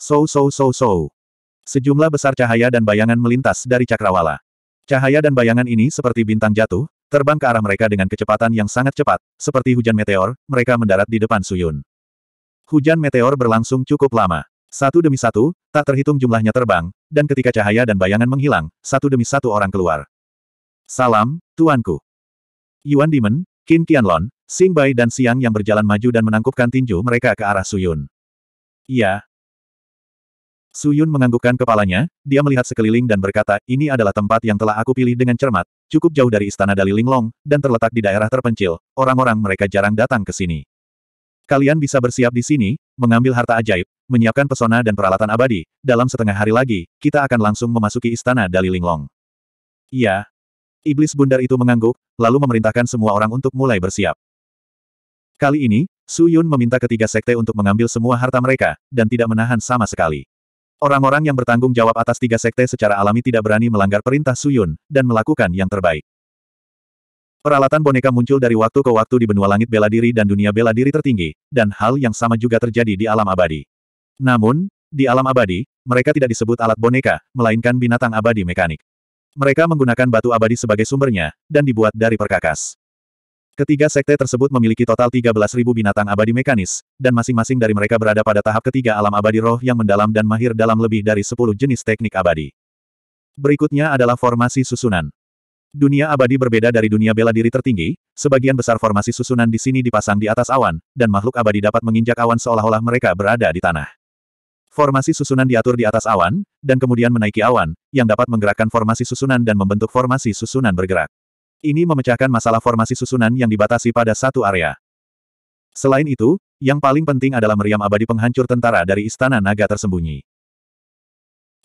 So so so so. Sejumlah besar cahaya dan bayangan melintas dari cakrawala. Cahaya dan bayangan ini seperti bintang jatuh, terbang ke arah mereka dengan kecepatan yang sangat cepat, seperti hujan meteor, mereka mendarat di depan Suyun. Hujan meteor berlangsung cukup lama. Satu demi satu, tak terhitung jumlahnya terbang, dan ketika cahaya dan bayangan menghilang, satu demi satu orang keluar. Salam, tuanku. Yuan Dimen, Qin Qianlon, Xing Bai dan Siang yang berjalan maju dan menangkupkan tinju mereka ke arah Suyun. Iya, Su Yun menganggukkan kepalanya, dia melihat sekeliling dan berkata, ini adalah tempat yang telah aku pilih dengan cermat, cukup jauh dari istana Dali Linglong, dan terletak di daerah terpencil, orang-orang mereka jarang datang ke sini. Kalian bisa bersiap di sini, mengambil harta ajaib, menyiapkan pesona dan peralatan abadi, dalam setengah hari lagi, kita akan langsung memasuki istana Dali Linglong. Iya. Iblis bundar itu mengangguk, lalu memerintahkan semua orang untuk mulai bersiap. Kali ini, Su Yun meminta ketiga sekte untuk mengambil semua harta mereka, dan tidak menahan sama sekali. Orang-orang yang bertanggung jawab atas tiga sekte secara alami tidak berani melanggar perintah Suyun, dan melakukan yang terbaik. Peralatan boneka muncul dari waktu ke waktu di benua langit bela diri dan dunia bela diri tertinggi, dan hal yang sama juga terjadi di alam abadi. Namun, di alam abadi, mereka tidak disebut alat boneka, melainkan binatang abadi mekanik. Mereka menggunakan batu abadi sebagai sumbernya, dan dibuat dari perkakas. Ketiga sekte tersebut memiliki total 13.000 binatang abadi mekanis, dan masing-masing dari mereka berada pada tahap ketiga alam abadi roh yang mendalam dan mahir dalam lebih dari 10 jenis teknik abadi. Berikutnya adalah formasi susunan. Dunia abadi berbeda dari dunia bela diri tertinggi, sebagian besar formasi susunan di sini dipasang di atas awan, dan makhluk abadi dapat menginjak awan seolah-olah mereka berada di tanah. Formasi susunan diatur di atas awan, dan kemudian menaiki awan, yang dapat menggerakkan formasi susunan dan membentuk formasi susunan bergerak. Ini memecahkan masalah formasi susunan yang dibatasi pada satu area. Selain itu, yang paling penting adalah meriam abadi penghancur tentara dari Istana Naga tersembunyi.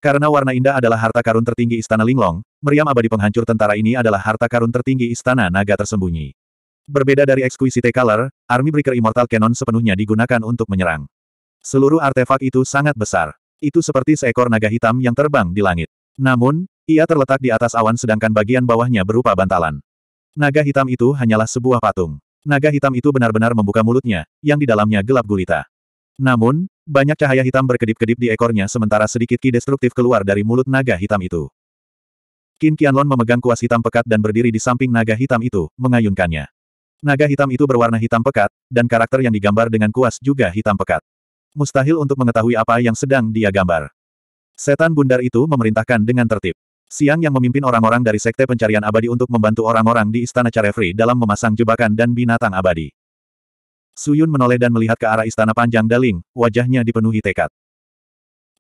Karena warna indah adalah harta karun tertinggi Istana Linglong, meriam abadi penghancur tentara ini adalah harta karun tertinggi Istana Naga tersembunyi. Berbeda dari Exquisite Color, Army Breaker Immortal Cannon sepenuhnya digunakan untuk menyerang. Seluruh artefak itu sangat besar. Itu seperti seekor naga hitam yang terbang di langit. Namun, ia terletak di atas awan sedangkan bagian bawahnya berupa bantalan. Naga hitam itu hanyalah sebuah patung. Naga hitam itu benar-benar membuka mulutnya, yang di dalamnya gelap gulita. Namun, banyak cahaya hitam berkedip-kedip di ekornya sementara sedikit ki destruktif keluar dari mulut naga hitam itu. Qin Qianlong memegang kuas hitam pekat dan berdiri di samping naga hitam itu, mengayunkannya. Naga hitam itu berwarna hitam pekat, dan karakter yang digambar dengan kuas juga hitam pekat. Mustahil untuk mengetahui apa yang sedang dia gambar. Setan bundar itu memerintahkan dengan tertib. Siang yang memimpin orang-orang dari Sekte Pencarian Abadi untuk membantu orang-orang di Istana Carefree dalam memasang jebakan dan binatang abadi. Suyun menoleh dan melihat ke arah Istana Panjang Daling, wajahnya dipenuhi tekad.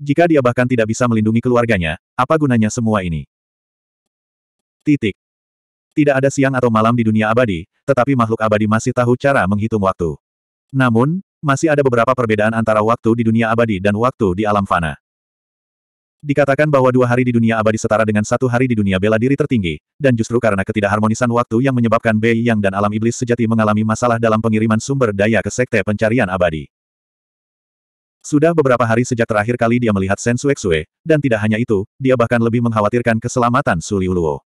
Jika dia bahkan tidak bisa melindungi keluarganya, apa gunanya semua ini? Titik. Tidak ada siang atau malam di dunia abadi, tetapi makhluk abadi masih tahu cara menghitung waktu. Namun, masih ada beberapa perbedaan antara waktu di dunia abadi dan waktu di alam fana. Dikatakan bahwa dua hari di dunia abadi setara dengan satu hari di dunia bela diri tertinggi, dan justru karena ketidakharmonisan waktu yang menyebabkan Bei Yang dan alam iblis sejati mengalami masalah dalam pengiriman sumber daya ke sekte pencarian abadi. Sudah beberapa hari sejak terakhir kali dia melihat Sen Suek Sue, dan tidak hanya itu, dia bahkan lebih mengkhawatirkan keselamatan Suliuluo.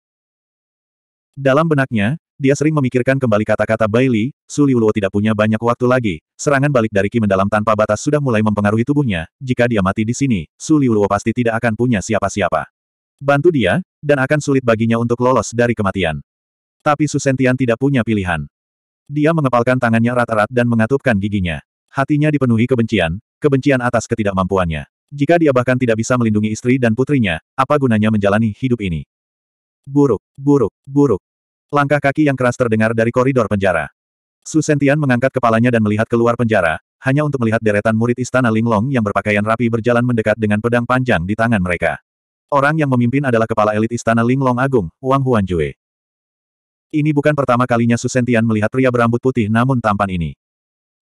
Dalam benaknya, dia sering memikirkan kembali kata-kata Bailey, Su Liuluo tidak punya banyak waktu lagi, serangan balik dari Ki mendalam tanpa batas sudah mulai mempengaruhi tubuhnya, jika dia mati di sini, Su Liuluo pasti tidak akan punya siapa-siapa. Bantu dia, dan akan sulit baginya untuk lolos dari kematian. Tapi Su Sentian tidak punya pilihan. Dia mengepalkan tangannya erat-erat dan mengatupkan giginya. Hatinya dipenuhi kebencian, kebencian atas ketidakmampuannya. Jika dia bahkan tidak bisa melindungi istri dan putrinya, apa gunanya menjalani hidup ini? Buruk, buruk, buruk. Langkah kaki yang keras terdengar dari koridor penjara. Su Sentian mengangkat kepalanya dan melihat keluar penjara, hanya untuk melihat deretan murid istana Linglong yang berpakaian rapi berjalan mendekat dengan pedang panjang di tangan mereka. Orang yang memimpin adalah kepala elit istana Linglong Agung, Wang Huanjue. Ini bukan pertama kalinya Su Sentian melihat pria berambut putih namun tampan ini.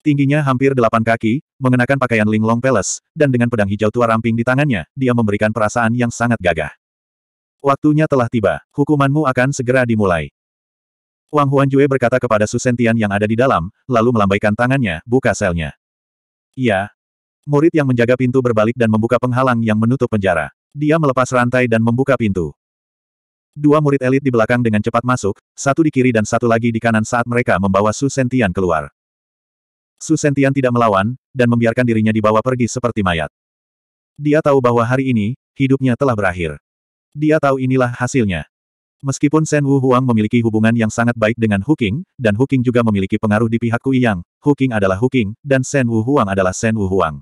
Tingginya hampir delapan kaki, mengenakan pakaian linglong peles, dan dengan pedang hijau tua ramping di tangannya, dia memberikan perasaan yang sangat gagah. Waktunya telah tiba, hukumanmu akan segera dimulai. Wang Huanjue berkata kepada Susentian yang ada di dalam, lalu melambaikan tangannya, buka selnya. Iya. Murid yang menjaga pintu berbalik dan membuka penghalang yang menutup penjara. Dia melepas rantai dan membuka pintu. Dua murid elit di belakang dengan cepat masuk, satu di kiri dan satu lagi di kanan saat mereka membawa Su Sentian keluar. Su Sentian tidak melawan, dan membiarkan dirinya dibawa pergi seperti mayat. Dia tahu bahwa hari ini, hidupnya telah berakhir. Dia tahu inilah hasilnya. Meskipun Sen Wu Huang memiliki hubungan yang sangat baik dengan Huking, dan Huking juga memiliki pengaruh di pihak Kui Yang, Huking adalah Huking, dan Sen Wu Huang adalah Sen Wu Huang.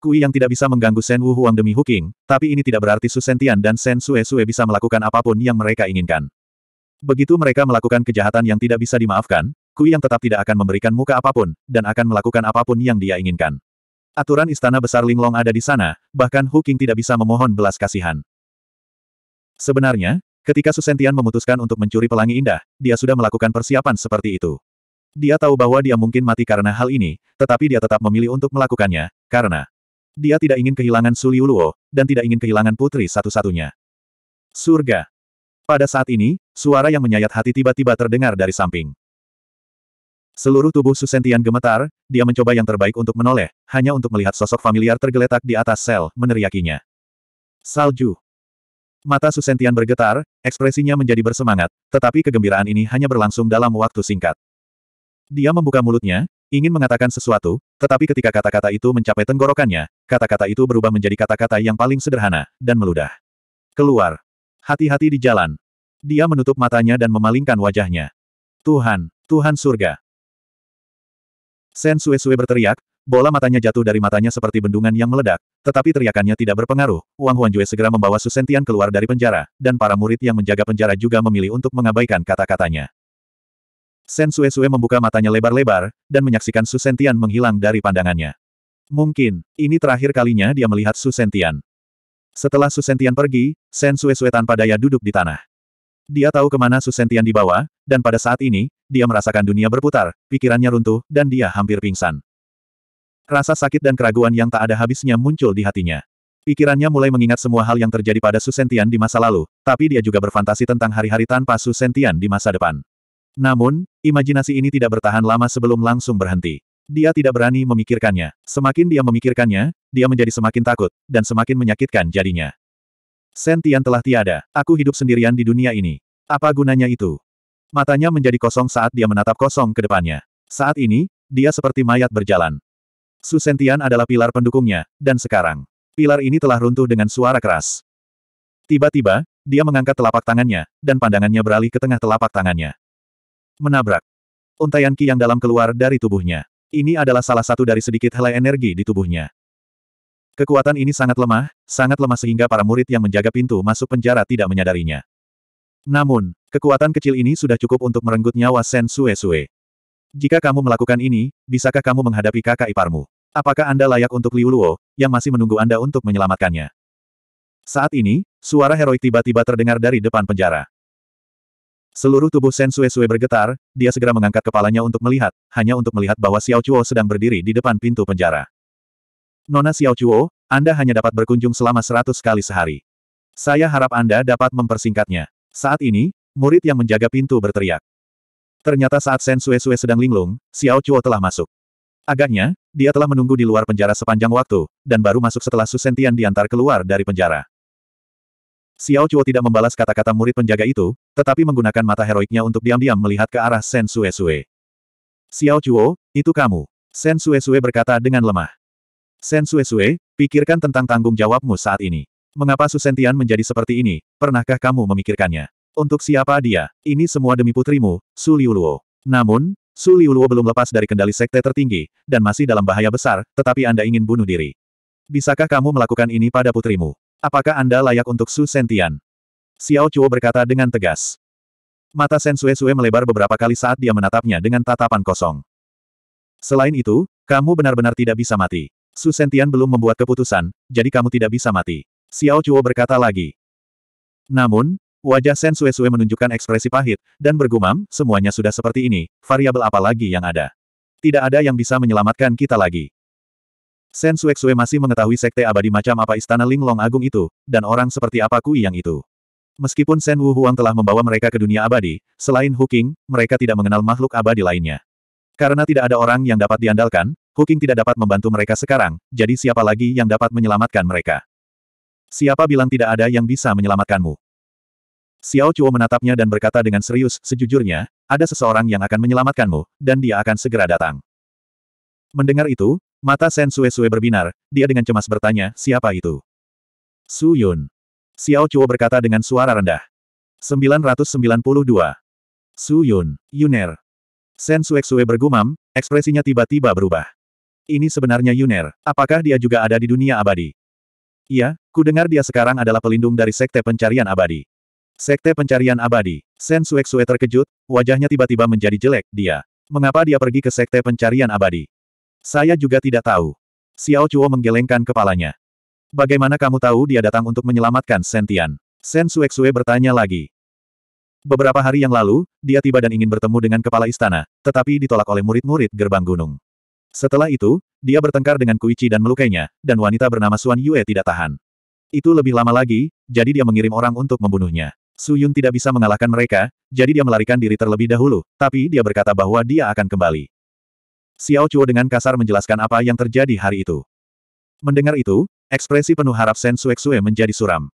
Kui Yang tidak bisa mengganggu Sen Wu Huang demi Huking, tapi ini tidak berarti Su Sentian dan Sen Sue Sue bisa melakukan apapun yang mereka inginkan. Begitu mereka melakukan kejahatan yang tidak bisa dimaafkan, Kui Yang tetap tidak akan memberikan muka apapun, dan akan melakukan apapun yang dia inginkan. Aturan istana besar Linglong ada di sana, bahkan Huking tidak bisa memohon belas kasihan. Sebenarnya, ketika Susentian memutuskan untuk mencuri pelangi indah, dia sudah melakukan persiapan seperti itu. Dia tahu bahwa dia mungkin mati karena hal ini, tetapi dia tetap memilih untuk melakukannya, karena dia tidak ingin kehilangan Suliu dan tidak ingin kehilangan putri satu-satunya. Surga. Pada saat ini, suara yang menyayat hati tiba-tiba terdengar dari samping. Seluruh tubuh Susentian gemetar, dia mencoba yang terbaik untuk menoleh, hanya untuk melihat sosok familiar tergeletak di atas sel, meneriakinya. Salju. Mata Susentian bergetar, ekspresinya menjadi bersemangat, tetapi kegembiraan ini hanya berlangsung dalam waktu singkat. Dia membuka mulutnya, ingin mengatakan sesuatu, tetapi ketika kata-kata itu mencapai tenggorokannya, kata-kata itu berubah menjadi kata-kata yang paling sederhana, dan meludah. Keluar. Hati-hati di jalan. Dia menutup matanya dan memalingkan wajahnya. Tuhan, Tuhan surga. Sen Sue Sue berteriak, Bola matanya jatuh dari matanya seperti bendungan yang meledak, tetapi teriakannya tidak berpengaruh. Wang Huanjue segera membawa Susentian keluar dari penjara, dan para murid yang menjaga penjara juga memilih untuk mengabaikan kata-katanya. Sen Sue-Sue membuka matanya lebar-lebar, dan menyaksikan Susentian menghilang dari pandangannya. Mungkin, ini terakhir kalinya dia melihat Susentian. Setelah Susentian pergi, Sen Sue-Sue tanpa daya duduk di tanah. Dia tahu kemana Susentian dibawa, dan pada saat ini, dia merasakan dunia berputar, pikirannya runtuh, dan dia hampir pingsan. Rasa sakit dan keraguan yang tak ada habisnya muncul di hatinya. Pikirannya mulai mengingat semua hal yang terjadi pada Susentian di masa lalu, tapi dia juga berfantasi tentang hari-hari tanpa Susentian di masa depan. Namun, imajinasi ini tidak bertahan lama sebelum langsung berhenti. Dia tidak berani memikirkannya. Semakin dia memikirkannya, dia menjadi semakin takut, dan semakin menyakitkan jadinya. Sentian telah tiada. Aku hidup sendirian di dunia ini. Apa gunanya itu? Matanya menjadi kosong saat dia menatap kosong ke depannya. Saat ini, dia seperti mayat berjalan. Susentian adalah pilar pendukungnya, dan sekarang, pilar ini telah runtuh dengan suara keras. Tiba-tiba, dia mengangkat telapak tangannya, dan pandangannya beralih ke tengah telapak tangannya. Menabrak. Untaian ki yang dalam keluar dari tubuhnya. Ini adalah salah satu dari sedikit helai energi di tubuhnya. Kekuatan ini sangat lemah, sangat lemah sehingga para murid yang menjaga pintu masuk penjara tidak menyadarinya. Namun, kekuatan kecil ini sudah cukup untuk merenggut nyawa Sen Sue Sue. Jika kamu melakukan ini, bisakah kamu menghadapi kakak iparmu? Apakah Anda layak untuk Liu Luo, yang masih menunggu Anda untuk menyelamatkannya? Saat ini, suara heroik tiba-tiba terdengar dari depan penjara. Seluruh tubuh Sen Sue Sue bergetar, dia segera mengangkat kepalanya untuk melihat, hanya untuk melihat bahwa Xiao Chuo sedang berdiri di depan pintu penjara. Nona Xiao Chuo, Anda hanya dapat berkunjung selama seratus kali sehari. Saya harap Anda dapat mempersingkatnya. Saat ini, murid yang menjaga pintu berteriak. Ternyata saat Sen Sue Sue sedang linglung, Xiao Chuo telah masuk. Agaknya, dia telah menunggu di luar penjara sepanjang waktu, dan baru masuk setelah Su Sentian diantar keluar dari penjara. Xiao Chuo tidak membalas kata-kata murid penjaga itu, tetapi menggunakan mata heroiknya untuk diam-diam melihat ke arah Sen Sue Sue. Xiao Chuo, itu kamu. Sen Sue Sue berkata dengan lemah. Sen Sue Sue, pikirkan tentang tanggung jawabmu saat ini. Mengapa Su Sentian menjadi seperti ini, pernahkah kamu memikirkannya? Untuk siapa dia? Ini semua demi putrimu, Su Liuluo. Namun, Su Liuluo belum lepas dari kendali sekte tertinggi, dan masih dalam bahaya besar, tetapi Anda ingin bunuh diri. Bisakah kamu melakukan ini pada putrimu? Apakah Anda layak untuk Su Sentian? Xiao Chuo berkata dengan tegas. Mata Sen Sue Sue melebar beberapa kali saat dia menatapnya dengan tatapan kosong. Selain itu, kamu benar-benar tidak bisa mati. Su Sentian belum membuat keputusan, jadi kamu tidak bisa mati. Xiao Chuo berkata lagi. Namun, Wajah Sen Sue Sue menunjukkan ekspresi pahit, dan bergumam, semuanya sudah seperti ini, variabel apa lagi yang ada? Tidak ada yang bisa menyelamatkan kita lagi. Sen Sue Sue masih mengetahui sekte abadi macam apa istana Linglong Agung itu, dan orang seperti apa Kui yang itu. Meskipun Sen Wu Huang telah membawa mereka ke dunia abadi, selain Huking, mereka tidak mengenal makhluk abadi lainnya. Karena tidak ada orang yang dapat diandalkan, Huking tidak dapat membantu mereka sekarang, jadi siapa lagi yang dapat menyelamatkan mereka? Siapa bilang tidak ada yang bisa menyelamatkanmu? Xiao Chuo menatapnya dan berkata dengan serius, sejujurnya, ada seseorang yang akan menyelamatkanmu, dan dia akan segera datang. Mendengar itu, mata Sen Sue Sue berbinar, dia dengan cemas bertanya, siapa itu? Su Yun. Xiao Chuo berkata dengan suara rendah. 992. Su Yun, Yuner. Sen Sue Sue bergumam, ekspresinya tiba-tiba berubah. Ini sebenarnya Yuner, apakah dia juga ada di dunia abadi? Iya, ku dengar dia sekarang adalah pelindung dari sekte pencarian abadi. Sekte pencarian abadi. Sen Sue terkejut, wajahnya tiba-tiba menjadi jelek, dia. Mengapa dia pergi ke sekte pencarian abadi? Saya juga tidak tahu. Xiao Chuo menggelengkan kepalanya. Bagaimana kamu tahu dia datang untuk menyelamatkan Sentian? Sen Sue bertanya lagi. Beberapa hari yang lalu, dia tiba dan ingin bertemu dengan kepala istana, tetapi ditolak oleh murid-murid gerbang gunung. Setelah itu, dia bertengkar dengan Kuichi dan melukainya, dan wanita bernama Suan Yue tidak tahan. Itu lebih lama lagi, jadi dia mengirim orang untuk membunuhnya. Su Yun tidak bisa mengalahkan mereka, jadi dia melarikan diri terlebih dahulu, tapi dia berkata bahwa dia akan kembali. Xiao Chuo dengan kasar menjelaskan apa yang terjadi hari itu. Mendengar itu, ekspresi penuh harap Sen Suexue menjadi suram.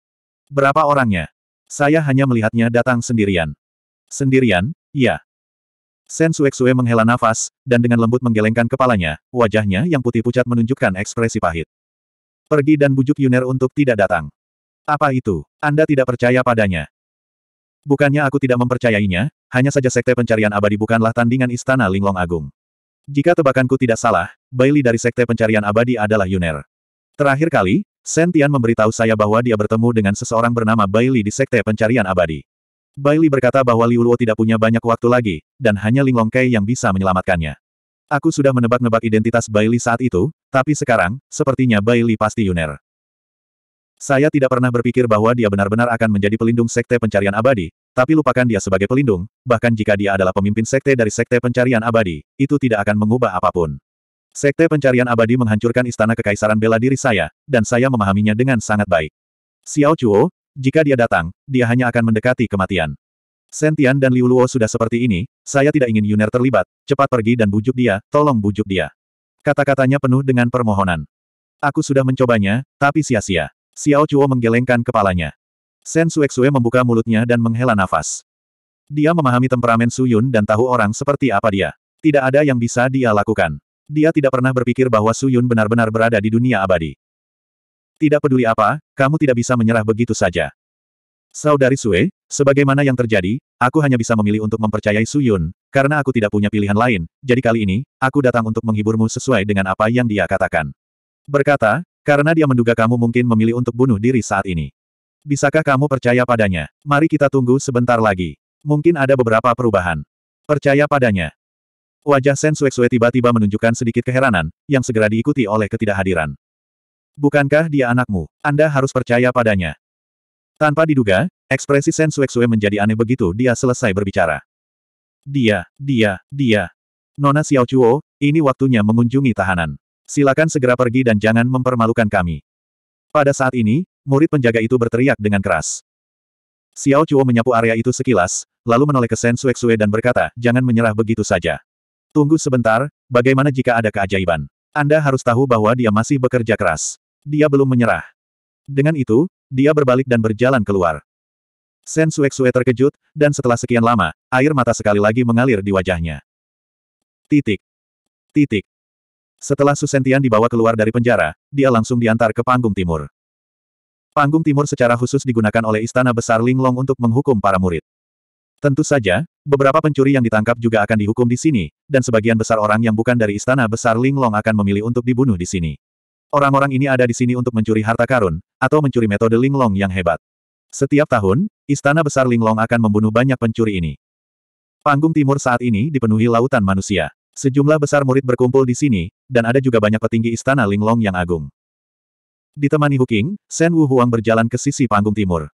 Berapa orangnya? Saya hanya melihatnya datang sendirian. Sendirian? Iya. Sen Suexue menghela nafas, dan dengan lembut menggelengkan kepalanya, wajahnya yang putih pucat menunjukkan ekspresi pahit. Pergi dan bujuk Yuner untuk tidak datang. Apa itu? Anda tidak percaya padanya. Bukannya aku tidak mempercayainya, hanya saja Sekte Pencarian Abadi bukanlah tandingan Istana Linglong Agung. Jika tebakanku tidak salah, Bailey dari Sekte Pencarian Abadi adalah Yuner. Terakhir kali, Sen memberitahu saya bahwa dia bertemu dengan seseorang bernama Bailey di Sekte Pencarian Abadi. Bailey berkata bahwa Liu Luo tidak punya banyak waktu lagi, dan hanya Linglong Kei yang bisa menyelamatkannya. Aku sudah menebak-nebak identitas Bailey saat itu, tapi sekarang, sepertinya Bailey pasti Yuner. Saya tidak pernah berpikir bahwa dia benar-benar akan menjadi pelindung Sekte Pencarian Abadi, tapi lupakan dia sebagai pelindung, bahkan jika dia adalah pemimpin Sekte dari Sekte Pencarian Abadi, itu tidak akan mengubah apapun. Sekte Pencarian Abadi menghancurkan istana kekaisaran bela diri saya, dan saya memahaminya dengan sangat baik. Xiao Chuo, jika dia datang, dia hanya akan mendekati kematian. Sentian dan Liu Luo sudah seperti ini, saya tidak ingin Yuner terlibat, cepat pergi dan bujuk dia, tolong bujuk dia. Kata-katanya penuh dengan permohonan. Aku sudah mencobanya, tapi sia-sia. Xiao Chuo menggelengkan kepalanya. Sen Suexue membuka mulutnya dan menghela nafas. Dia memahami temperamen Su Yun dan tahu orang seperti apa dia. Tidak ada yang bisa dia lakukan. Dia tidak pernah berpikir bahwa Su Yun benar-benar berada di dunia abadi. Tidak peduli apa, kamu tidak bisa menyerah begitu saja. Saudari Sue, sebagaimana yang terjadi, aku hanya bisa memilih untuk mempercayai Su Yun karena aku tidak punya pilihan lain, jadi kali ini, aku datang untuk menghiburmu sesuai dengan apa yang dia katakan. Berkata, karena dia menduga kamu mungkin memilih untuk bunuh diri saat ini. Bisakah kamu percaya padanya? Mari kita tunggu sebentar lagi. Mungkin ada beberapa perubahan. Percaya padanya. Wajah Sen Suexue tiba-tiba menunjukkan sedikit keheranan, yang segera diikuti oleh ketidakhadiran. Bukankah dia anakmu? Anda harus percaya padanya. Tanpa diduga, ekspresi Sen Suexue menjadi aneh begitu dia selesai berbicara. Dia, dia, dia. Nona Xiao Chuo, ini waktunya mengunjungi tahanan. Silakan segera pergi dan jangan mempermalukan kami. Pada saat ini, murid penjaga itu berteriak dengan keras. Xiao Chuo menyapu area itu sekilas, lalu menoleh ke Sen Sue dan berkata, jangan menyerah begitu saja. Tunggu sebentar, bagaimana jika ada keajaiban? Anda harus tahu bahwa dia masih bekerja keras. Dia belum menyerah. Dengan itu, dia berbalik dan berjalan keluar. Sen Sue terkejut, dan setelah sekian lama, air mata sekali lagi mengalir di wajahnya. Titik. Titik. Setelah Susentian dibawa keluar dari penjara, dia langsung diantar ke panggung timur. Panggung timur secara khusus digunakan oleh Istana Besar Linglong untuk menghukum para murid. Tentu saja, beberapa pencuri yang ditangkap juga akan dihukum di sini, dan sebagian besar orang yang bukan dari Istana Besar Linglong akan memilih untuk dibunuh di sini. Orang-orang ini ada di sini untuk mencuri harta karun, atau mencuri metode Linglong yang hebat. Setiap tahun, Istana Besar Linglong akan membunuh banyak pencuri ini. Panggung timur saat ini dipenuhi lautan manusia. Sejumlah besar murid berkumpul di sini, dan ada juga banyak petinggi istana Linglong yang agung. Ditemani Huking, Sen Wu Huang berjalan ke sisi panggung timur.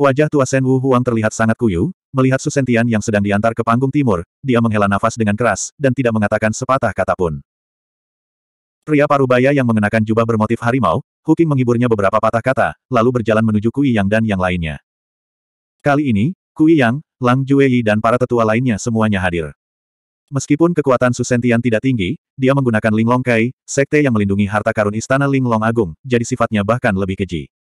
Wajah tua Sen Wu Huang terlihat sangat kuyu, melihat Susentian yang sedang diantar ke panggung timur, dia menghela nafas dengan keras, dan tidak mengatakan sepatah kata pun. Pria parubaya yang mengenakan jubah bermotif harimau, Huking menghiburnya beberapa patah kata, lalu berjalan menuju Kui Yang dan yang lainnya. Kali ini, Kui Yang, Lang Jueyi dan para tetua lainnya semuanya hadir. Meskipun kekuatan Susentian tidak tinggi, dia menggunakan Linglong Kai, sekte yang melindungi harta karun istana Linglong Agung, jadi sifatnya bahkan lebih keji.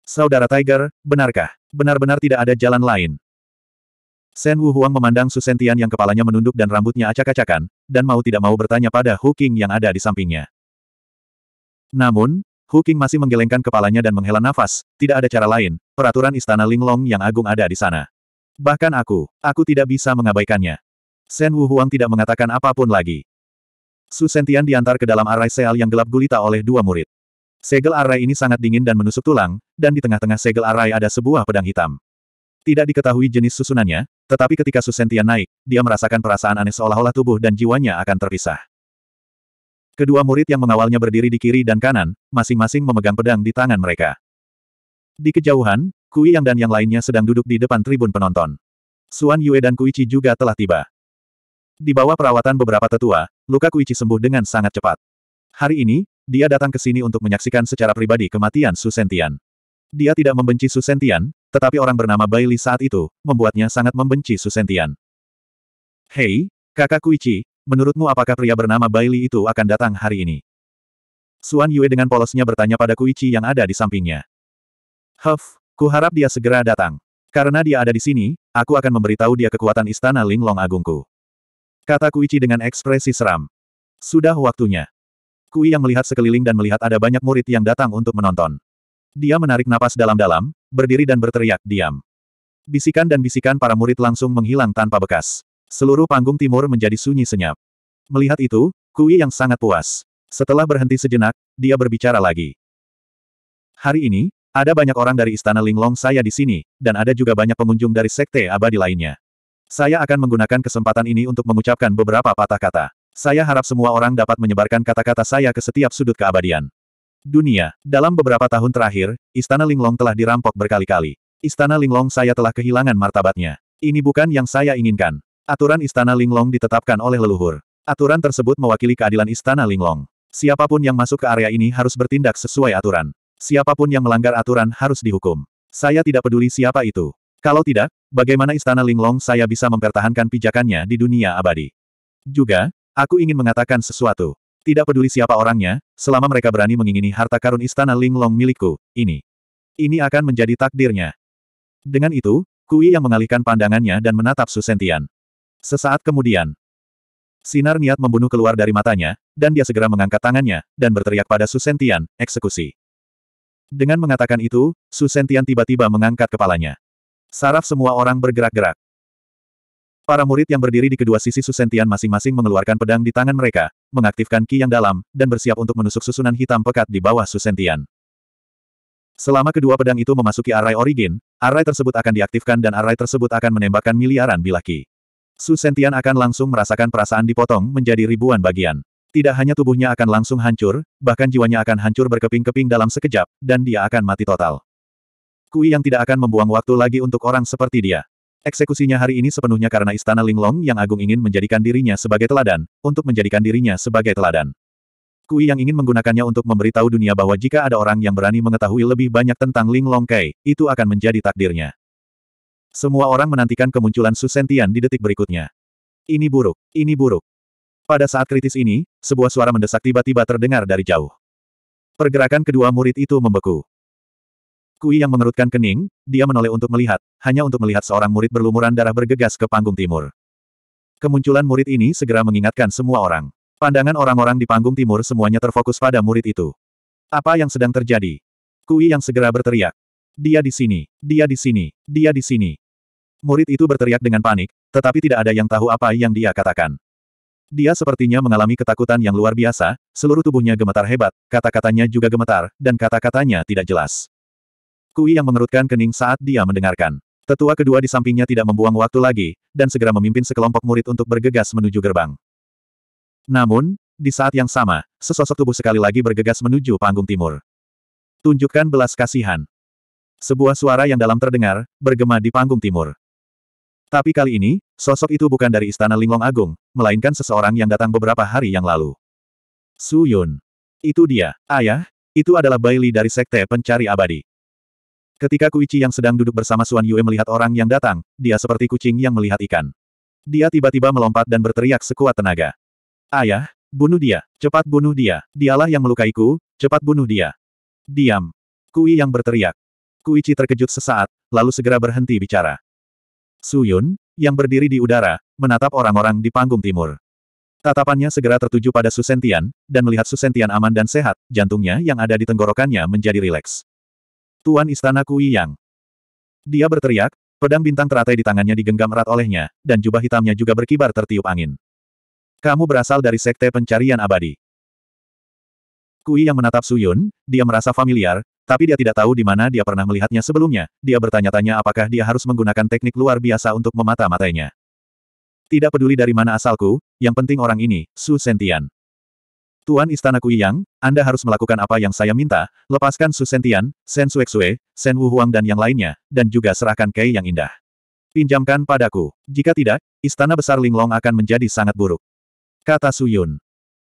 Saudara Tiger, benarkah? Benar-benar tidak ada jalan lain. Sen Wu Huang memandang Susentian yang kepalanya menunduk dan rambutnya acak-acakan, dan mau tidak mau bertanya pada Hu King yang ada di sampingnya. Namun, Hu King masih menggelengkan kepalanya dan menghela nafas, tidak ada cara lain, peraturan istana Linglong yang agung ada di sana. Bahkan aku, aku tidak bisa mengabaikannya. Sen Wu Huang tidak mengatakan apapun lagi. Su Sentian diantar ke dalam arai seal yang gelap gulita oleh dua murid. Segel arai ini sangat dingin dan menusuk tulang, dan di tengah-tengah segel arai ada sebuah pedang hitam. Tidak diketahui jenis susunannya, tetapi ketika Su Sentian naik, dia merasakan perasaan aneh seolah-olah tubuh dan jiwanya akan terpisah. Kedua murid yang mengawalnya berdiri di kiri dan kanan, masing-masing memegang pedang di tangan mereka. Di kejauhan, Kui Yang dan yang lainnya sedang duduk di depan tribun penonton. Suan Yue dan Kui Chi juga telah tiba. Di bawah perawatan beberapa tetua, luka Kuichi sembuh dengan sangat cepat. Hari ini, dia datang ke sini untuk menyaksikan secara pribadi kematian Susentian. Dia tidak membenci Susentian, tetapi orang bernama Bailey saat itu, membuatnya sangat membenci Susentian. Hei, kakak Kuichi, menurutmu apakah pria bernama Bailey itu akan datang hari ini? Suan Yue dengan polosnya bertanya pada Kuichi yang ada di sampingnya. Huff, ku harap dia segera datang. Karena dia ada di sini, aku akan memberitahu dia kekuatan istana Linglong Agungku. Kata Kuichi dengan ekspresi seram. Sudah waktunya. Kui yang melihat sekeliling dan melihat ada banyak murid yang datang untuk menonton. Dia menarik napas dalam-dalam, berdiri dan berteriak, diam. Bisikan dan bisikan para murid langsung menghilang tanpa bekas. Seluruh panggung timur menjadi sunyi senyap. Melihat itu, Kui yang sangat puas. Setelah berhenti sejenak, dia berbicara lagi. Hari ini, ada banyak orang dari Istana Linglong saya di sini, dan ada juga banyak pengunjung dari Sekte Abadi lainnya. Saya akan menggunakan kesempatan ini untuk mengucapkan beberapa patah kata. Saya harap semua orang dapat menyebarkan kata-kata saya ke setiap sudut keabadian. Dunia, dalam beberapa tahun terakhir, Istana Linglong telah dirampok berkali-kali. Istana Linglong saya telah kehilangan martabatnya. Ini bukan yang saya inginkan. Aturan Istana Linglong ditetapkan oleh leluhur. Aturan tersebut mewakili keadilan Istana Linglong. Siapapun yang masuk ke area ini harus bertindak sesuai aturan. Siapapun yang melanggar aturan harus dihukum. Saya tidak peduli siapa itu. Kalau tidak, Bagaimana istana Linglong saya bisa mempertahankan pijakannya di dunia abadi? Juga, aku ingin mengatakan sesuatu. Tidak peduli siapa orangnya, selama mereka berani mengingini harta karun istana Linglong milikku, ini. Ini akan menjadi takdirnya. Dengan itu, Kui yang mengalihkan pandangannya dan menatap Susentian. Sesaat kemudian, Sinar niat membunuh keluar dari matanya, dan dia segera mengangkat tangannya, dan berteriak pada Susentian, eksekusi. Dengan mengatakan itu, Susentian tiba-tiba mengangkat kepalanya. Saraf semua orang bergerak-gerak. Para murid yang berdiri di kedua sisi susentian masing-masing mengeluarkan pedang di tangan mereka, mengaktifkan ki yang dalam, dan bersiap untuk menusuk susunan hitam pekat di bawah susentian. Selama kedua pedang itu memasuki array origin, array tersebut akan diaktifkan dan array tersebut akan menembakkan miliaran bilah ki. Susentian akan langsung merasakan perasaan dipotong menjadi ribuan bagian. Tidak hanya tubuhnya akan langsung hancur, bahkan jiwanya akan hancur berkeping-keping dalam sekejap, dan dia akan mati total. Kui yang tidak akan membuang waktu lagi untuk orang seperti dia. Eksekusinya hari ini sepenuhnya karena Istana Linglong yang agung ingin menjadikan dirinya sebagai teladan, untuk menjadikan dirinya sebagai teladan. Kui yang ingin menggunakannya untuk memberitahu dunia bahwa jika ada orang yang berani mengetahui lebih banyak tentang Linglong Kai, itu akan menjadi takdirnya. Semua orang menantikan kemunculan Susentian di detik berikutnya. Ini buruk, ini buruk. Pada saat kritis ini, sebuah suara mendesak tiba-tiba terdengar dari jauh. Pergerakan kedua murid itu membeku. Kui yang mengerutkan kening, dia menoleh untuk melihat, hanya untuk melihat seorang murid berlumuran darah bergegas ke panggung timur. Kemunculan murid ini segera mengingatkan semua orang. Pandangan orang-orang di panggung timur semuanya terfokus pada murid itu. Apa yang sedang terjadi? Kui yang segera berteriak. Dia di sini, dia di sini, dia di sini. Murid itu berteriak dengan panik, tetapi tidak ada yang tahu apa yang dia katakan. Dia sepertinya mengalami ketakutan yang luar biasa, seluruh tubuhnya gemetar hebat, kata-katanya juga gemetar, dan kata-katanya tidak jelas. Kui yang mengerutkan kening saat dia mendengarkan. Tetua kedua di sampingnya tidak membuang waktu lagi, dan segera memimpin sekelompok murid untuk bergegas menuju gerbang. Namun, di saat yang sama, sesosok tubuh sekali lagi bergegas menuju panggung timur. Tunjukkan belas kasihan. Sebuah suara yang dalam terdengar, bergema di panggung timur. Tapi kali ini, sosok itu bukan dari Istana Linglong Agung, melainkan seseorang yang datang beberapa hari yang lalu. Su Yun. Itu dia, ayah, itu adalah Bailey dari Sekte Pencari Abadi. Ketika Kuichi yang sedang duduk bersama Suan Yue melihat orang yang datang, dia seperti kucing yang melihat ikan. Dia tiba-tiba melompat dan berteriak sekuat tenaga. Ayah, bunuh dia, cepat bunuh dia, dialah yang melukaiku, cepat bunuh dia. Diam. Kui yang berteriak. Kuichi terkejut sesaat, lalu segera berhenti bicara. Suyun, yang berdiri di udara, menatap orang-orang di panggung timur. Tatapannya segera tertuju pada Susentian, dan melihat Susentian aman dan sehat, jantungnya yang ada di tenggorokannya menjadi rileks. Tuan Istana Kui Yang. Dia berteriak, pedang bintang teratai di tangannya digenggam erat olehnya, dan jubah hitamnya juga berkibar tertiup angin. Kamu berasal dari Sekte Pencarian Abadi. Kui yang menatap Suyun, dia merasa familiar, tapi dia tidak tahu di mana dia pernah melihatnya sebelumnya. Dia bertanya-tanya apakah dia harus menggunakan teknik luar biasa untuk memata-matainya. Tidak peduli dari mana asalku, yang penting orang ini, Su Sentian. Tuan Istana Kuiyang, Anda harus melakukan apa yang saya minta, lepaskan Su Sentian, Sen Suexue, Sen Wuhuang dan yang lainnya, dan juga serahkan Kei yang indah. Pinjamkan padaku. Jika tidak, Istana Besar Linglong akan menjadi sangat buruk. Kata Su Yun.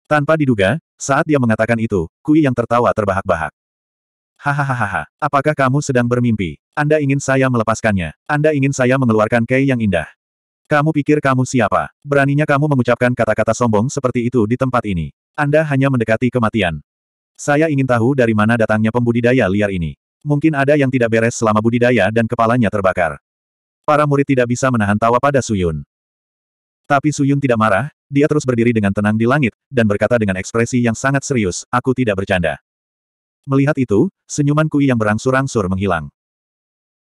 Tanpa diduga, saat dia mengatakan itu, Kui yang tertawa terbahak-bahak. Hahaha, apakah kamu sedang bermimpi? Anda ingin saya melepaskannya? Anda ingin saya mengeluarkan Kei yang indah? Kamu pikir kamu siapa? Beraninya kamu mengucapkan kata-kata sombong seperti itu di tempat ini. Anda hanya mendekati kematian. Saya ingin tahu dari mana datangnya pembudidaya liar ini. Mungkin ada yang tidak beres selama budidaya dan kepalanya terbakar. Para murid tidak bisa menahan tawa pada Suyun. Tapi Suyun tidak marah, dia terus berdiri dengan tenang di langit, dan berkata dengan ekspresi yang sangat serius, aku tidak bercanda. Melihat itu, senyuman Kui yang berangsur-angsur menghilang.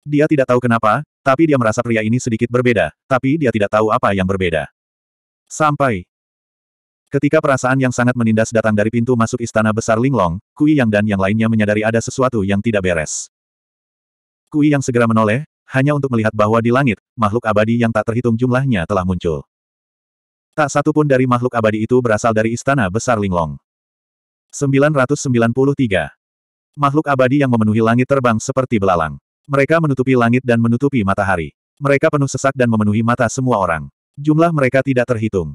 Dia tidak tahu kenapa, tapi dia merasa pria ini sedikit berbeda, tapi dia tidak tahu apa yang berbeda. Sampai Ketika perasaan yang sangat menindas datang dari pintu masuk istana besar Linglong, Kui Yang dan yang lainnya menyadari ada sesuatu yang tidak beres. Kui Yang segera menoleh, hanya untuk melihat bahwa di langit, makhluk abadi yang tak terhitung jumlahnya telah muncul. Tak satu pun dari makhluk abadi itu berasal dari istana besar Linglong. 993. Makhluk abadi yang memenuhi langit terbang seperti belalang. Mereka menutupi langit dan menutupi matahari. Mereka penuh sesak dan memenuhi mata semua orang. Jumlah mereka tidak terhitung.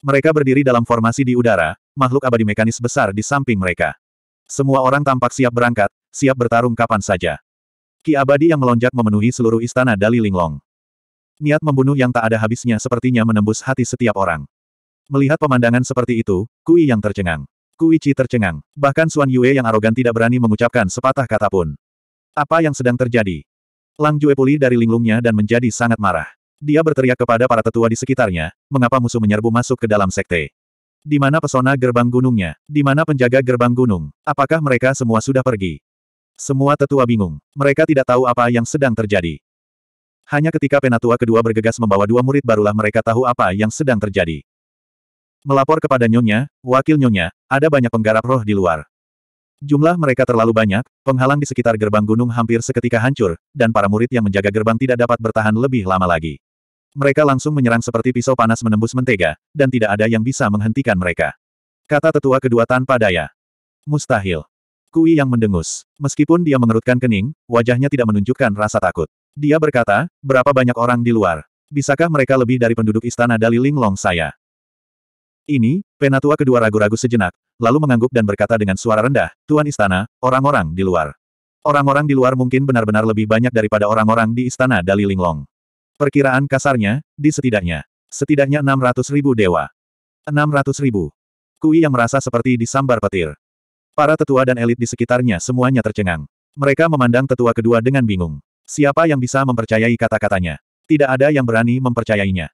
Mereka berdiri dalam formasi di udara, makhluk abadi mekanis besar di samping mereka. Semua orang tampak siap berangkat, siap bertarung kapan saja. Ki abadi yang melonjak memenuhi seluruh istana Dali Linglong. Niat membunuh yang tak ada habisnya sepertinya menembus hati setiap orang. Melihat pemandangan seperti itu, Kui yang tercengang. Kui Chi tercengang. Bahkan Suan Yue yang arogan tidak berani mengucapkan sepatah kata pun. Apa yang sedang terjadi? Lang Jue pulih dari linglungnya dan menjadi sangat marah. Dia berteriak kepada para tetua di sekitarnya, mengapa musuh menyerbu masuk ke dalam sekte? Di mana pesona gerbang gunungnya? Di mana penjaga gerbang gunung? Apakah mereka semua sudah pergi? Semua tetua bingung. Mereka tidak tahu apa yang sedang terjadi. Hanya ketika penatua kedua bergegas membawa dua murid barulah mereka tahu apa yang sedang terjadi. Melapor kepada nyonya, wakil nyonya, ada banyak penggarap roh di luar. Jumlah mereka terlalu banyak, penghalang di sekitar gerbang gunung hampir seketika hancur, dan para murid yang menjaga gerbang tidak dapat bertahan lebih lama lagi. Mereka langsung menyerang seperti pisau panas menembus mentega, dan tidak ada yang bisa menghentikan mereka. Kata tetua kedua tanpa daya. Mustahil. Kui yang mendengus. Meskipun dia mengerutkan kening, wajahnya tidak menunjukkan rasa takut. Dia berkata, berapa banyak orang di luar? Bisakah mereka lebih dari penduduk istana Dali Linglong saya? Ini, penatua kedua ragu-ragu sejenak, lalu mengangguk dan berkata dengan suara rendah, Tuan Istana, orang-orang di luar. Orang-orang di luar mungkin benar-benar lebih banyak daripada orang-orang di istana Dali Linglong. Perkiraan kasarnya, di setidaknya. Setidaknya 600 ribu dewa. 600 ribu. Kui yang merasa seperti disambar petir. Para tetua dan elit di sekitarnya semuanya tercengang. Mereka memandang tetua kedua dengan bingung. Siapa yang bisa mempercayai kata-katanya? Tidak ada yang berani mempercayainya.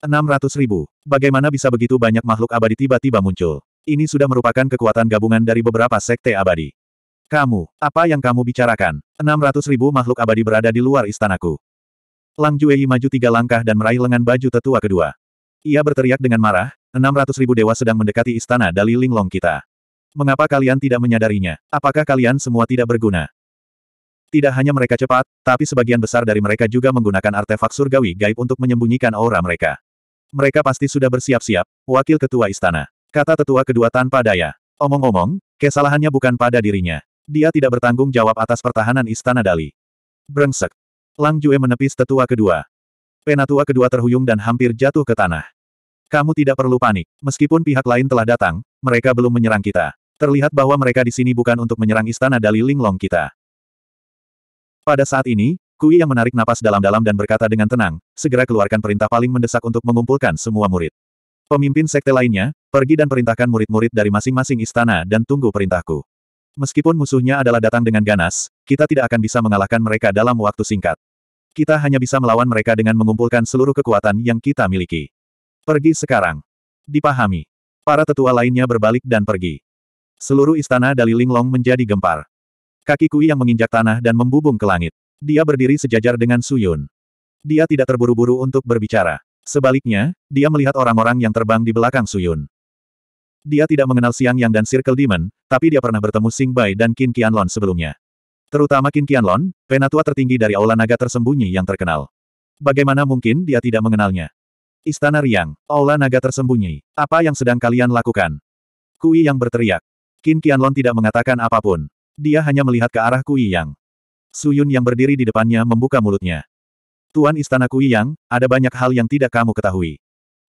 600 ribu. Bagaimana bisa begitu banyak makhluk abadi tiba-tiba muncul? Ini sudah merupakan kekuatan gabungan dari beberapa sekte abadi. Kamu, apa yang kamu bicarakan? 600 ribu makhluk abadi berada di luar istanaku. Lang Juei maju tiga langkah dan meraih lengan baju tetua kedua. Ia berteriak dengan marah, 600 ribu dewa sedang mendekati istana Dali Linglong kita. Mengapa kalian tidak menyadarinya? Apakah kalian semua tidak berguna? Tidak hanya mereka cepat, tapi sebagian besar dari mereka juga menggunakan artefak surgawi gaib untuk menyembunyikan aura mereka. Mereka pasti sudah bersiap-siap, wakil ketua istana. Kata tetua kedua tanpa daya. Omong-omong, kesalahannya bukan pada dirinya. Dia tidak bertanggung jawab atas pertahanan istana Dali. Brengsek, Lang Jue menepis tetua kedua. Penatua kedua terhuyung dan hampir jatuh ke tanah. Kamu tidak perlu panik. Meskipun pihak lain telah datang, mereka belum menyerang kita. Terlihat bahwa mereka di sini bukan untuk menyerang istana Dali Linglong kita. Pada saat ini, Kui yang menarik napas dalam-dalam dan berkata dengan tenang, segera keluarkan perintah paling mendesak untuk mengumpulkan semua murid. Pemimpin sekte lainnya, pergi dan perintahkan murid-murid dari masing-masing istana dan tunggu perintahku. Meskipun musuhnya adalah datang dengan ganas, kita tidak akan bisa mengalahkan mereka dalam waktu singkat. Kita hanya bisa melawan mereka dengan mengumpulkan seluruh kekuatan yang kita miliki. Pergi sekarang. Dipahami. Para tetua lainnya berbalik dan pergi. Seluruh istana dari Linglong menjadi gempar. Kaki Kui yang menginjak tanah dan membubung ke langit. Dia berdiri sejajar dengan Suyun. Dia tidak terburu-buru untuk berbicara. Sebaliknya, dia melihat orang-orang yang terbang di belakang Suyun. Dia tidak mengenal Siang Yang dan Circle Demon, tapi dia pernah bertemu Sing Bai dan Qin Qianlong sebelumnya. Terutama Qin Qianlon, penatua tertinggi dari Aula Naga tersembunyi yang terkenal. Bagaimana mungkin dia tidak mengenalnya? Istana Riang, Aula Naga tersembunyi. Apa yang sedang kalian lakukan? Kui Yang berteriak. Qin Qianlon tidak mengatakan apapun. Dia hanya melihat ke arah Kui Yang. Suyun yang berdiri di depannya membuka mulutnya. Tuan Istana Kui Yang, ada banyak hal yang tidak kamu ketahui.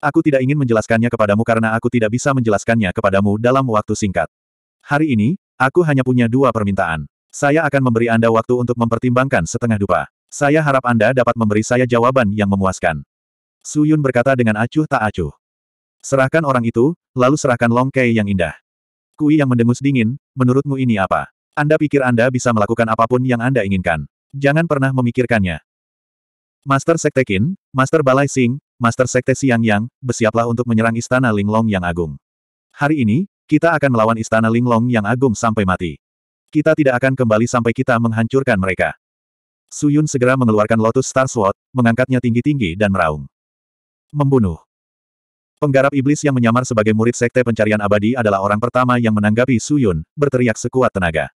Aku tidak ingin menjelaskannya kepadamu karena aku tidak bisa menjelaskannya kepadamu dalam waktu singkat. Hari ini, aku hanya punya dua permintaan. Saya akan memberi Anda waktu untuk mempertimbangkan setengah dupa. Saya harap Anda dapat memberi saya jawaban yang memuaskan. Su Yun berkata dengan acuh tak acuh. Serahkan orang itu, lalu serahkan Long Kei yang indah. Kui yang mendengus dingin, menurutmu ini apa? Anda pikir Anda bisa melakukan apapun yang Anda inginkan. Jangan pernah memikirkannya. Master Sekte Qin, Master Balai Sing, Master Sekte Siang Yang, bersiaplah untuk menyerang Istana Linglong yang agung. Hari ini, kita akan melawan Istana Linglong yang agung sampai mati. Kita tidak akan kembali sampai kita menghancurkan mereka. Suyun segera mengeluarkan Lotus Star Sword, mengangkatnya tinggi-tinggi dan meraung. Membunuh. Penggarap iblis yang menyamar sebagai murid sekte pencarian abadi adalah orang pertama yang menanggapi Suyun, berteriak sekuat tenaga.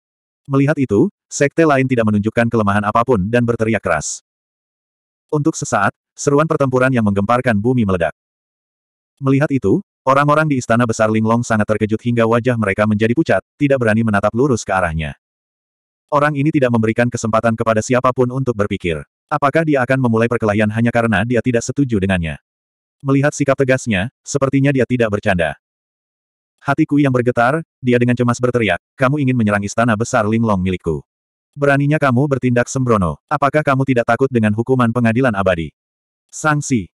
Melihat itu, sekte lain tidak menunjukkan kelemahan apapun dan berteriak keras. Untuk sesaat, seruan pertempuran yang menggemparkan bumi meledak. Melihat itu, Orang-orang di istana besar Linglong sangat terkejut hingga wajah mereka menjadi pucat, tidak berani menatap lurus ke arahnya. Orang ini tidak memberikan kesempatan kepada siapapun untuk berpikir. Apakah dia akan memulai perkelahian hanya karena dia tidak setuju dengannya? Melihat sikap tegasnya, sepertinya dia tidak bercanda. Hatiku yang bergetar, dia dengan cemas berteriak, kamu ingin menyerang istana besar Linglong milikku. Beraninya kamu bertindak sembrono, apakah kamu tidak takut dengan hukuman pengadilan abadi? Sanksi,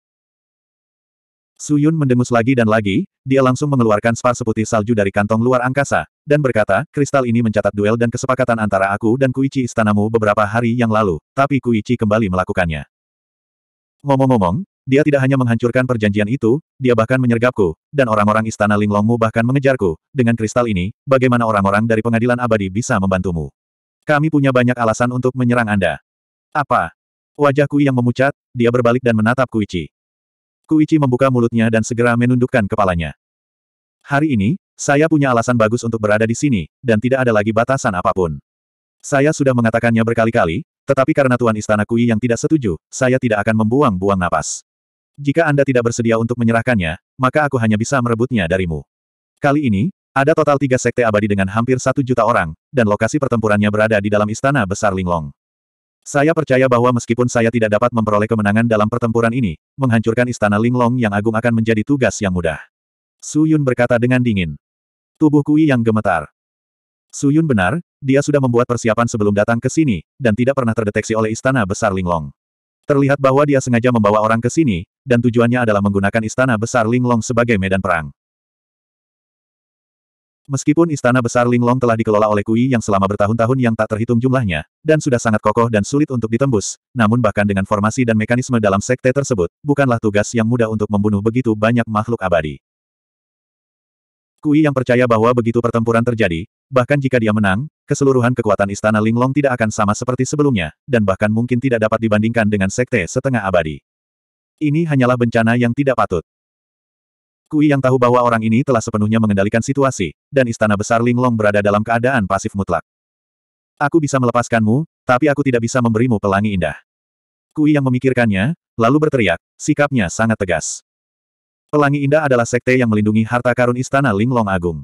Su Yun mendengus lagi dan lagi, dia langsung mengeluarkan spar seputih salju dari kantong luar angkasa, dan berkata, kristal ini mencatat duel dan kesepakatan antara aku dan Kuichi istanamu beberapa hari yang lalu, tapi Kuichi kembali melakukannya. Ngomong-ngomong, dia tidak hanya menghancurkan perjanjian itu, dia bahkan menyergapku, dan orang-orang istana Linglongmu bahkan mengejarku, dengan kristal ini, bagaimana orang-orang dari pengadilan abadi bisa membantumu. Kami punya banyak alasan untuk menyerang Anda. Apa? Wajah Kui yang memucat, dia berbalik dan menatap Kuichi. Kuichi membuka mulutnya dan segera menundukkan kepalanya. Hari ini, saya punya alasan bagus untuk berada di sini, dan tidak ada lagi batasan apapun. Saya sudah mengatakannya berkali-kali, tetapi karena Tuan Istana Kui yang tidak setuju, saya tidak akan membuang-buang napas. Jika Anda tidak bersedia untuk menyerahkannya, maka aku hanya bisa merebutnya darimu. Kali ini, ada total tiga sekte abadi dengan hampir satu juta orang, dan lokasi pertempurannya berada di dalam istana besar Linglong. Saya percaya bahwa meskipun saya tidak dapat memperoleh kemenangan dalam pertempuran ini, menghancurkan istana Linglong yang agung akan menjadi tugas yang mudah. Su Yun berkata dengan dingin. Tubuh Kui yang gemetar. Su Yun benar, dia sudah membuat persiapan sebelum datang ke sini, dan tidak pernah terdeteksi oleh istana besar Linglong. Terlihat bahwa dia sengaja membawa orang ke sini, dan tujuannya adalah menggunakan istana besar Linglong sebagai medan perang. Meskipun istana besar Linglong telah dikelola oleh Kui yang selama bertahun-tahun yang tak terhitung jumlahnya, dan sudah sangat kokoh dan sulit untuk ditembus, namun bahkan dengan formasi dan mekanisme dalam sekte tersebut, bukanlah tugas yang mudah untuk membunuh begitu banyak makhluk abadi. Kui yang percaya bahwa begitu pertempuran terjadi, bahkan jika dia menang, keseluruhan kekuatan istana Linglong tidak akan sama seperti sebelumnya, dan bahkan mungkin tidak dapat dibandingkan dengan sekte setengah abadi. Ini hanyalah bencana yang tidak patut. Kui yang tahu bahwa orang ini telah sepenuhnya mengendalikan situasi, dan istana besar Linglong berada dalam keadaan pasif mutlak. Aku bisa melepaskanmu, tapi aku tidak bisa memberimu pelangi indah. Kui yang memikirkannya, lalu berteriak, sikapnya sangat tegas. Pelangi indah adalah sekte yang melindungi harta karun istana Linglong Agung.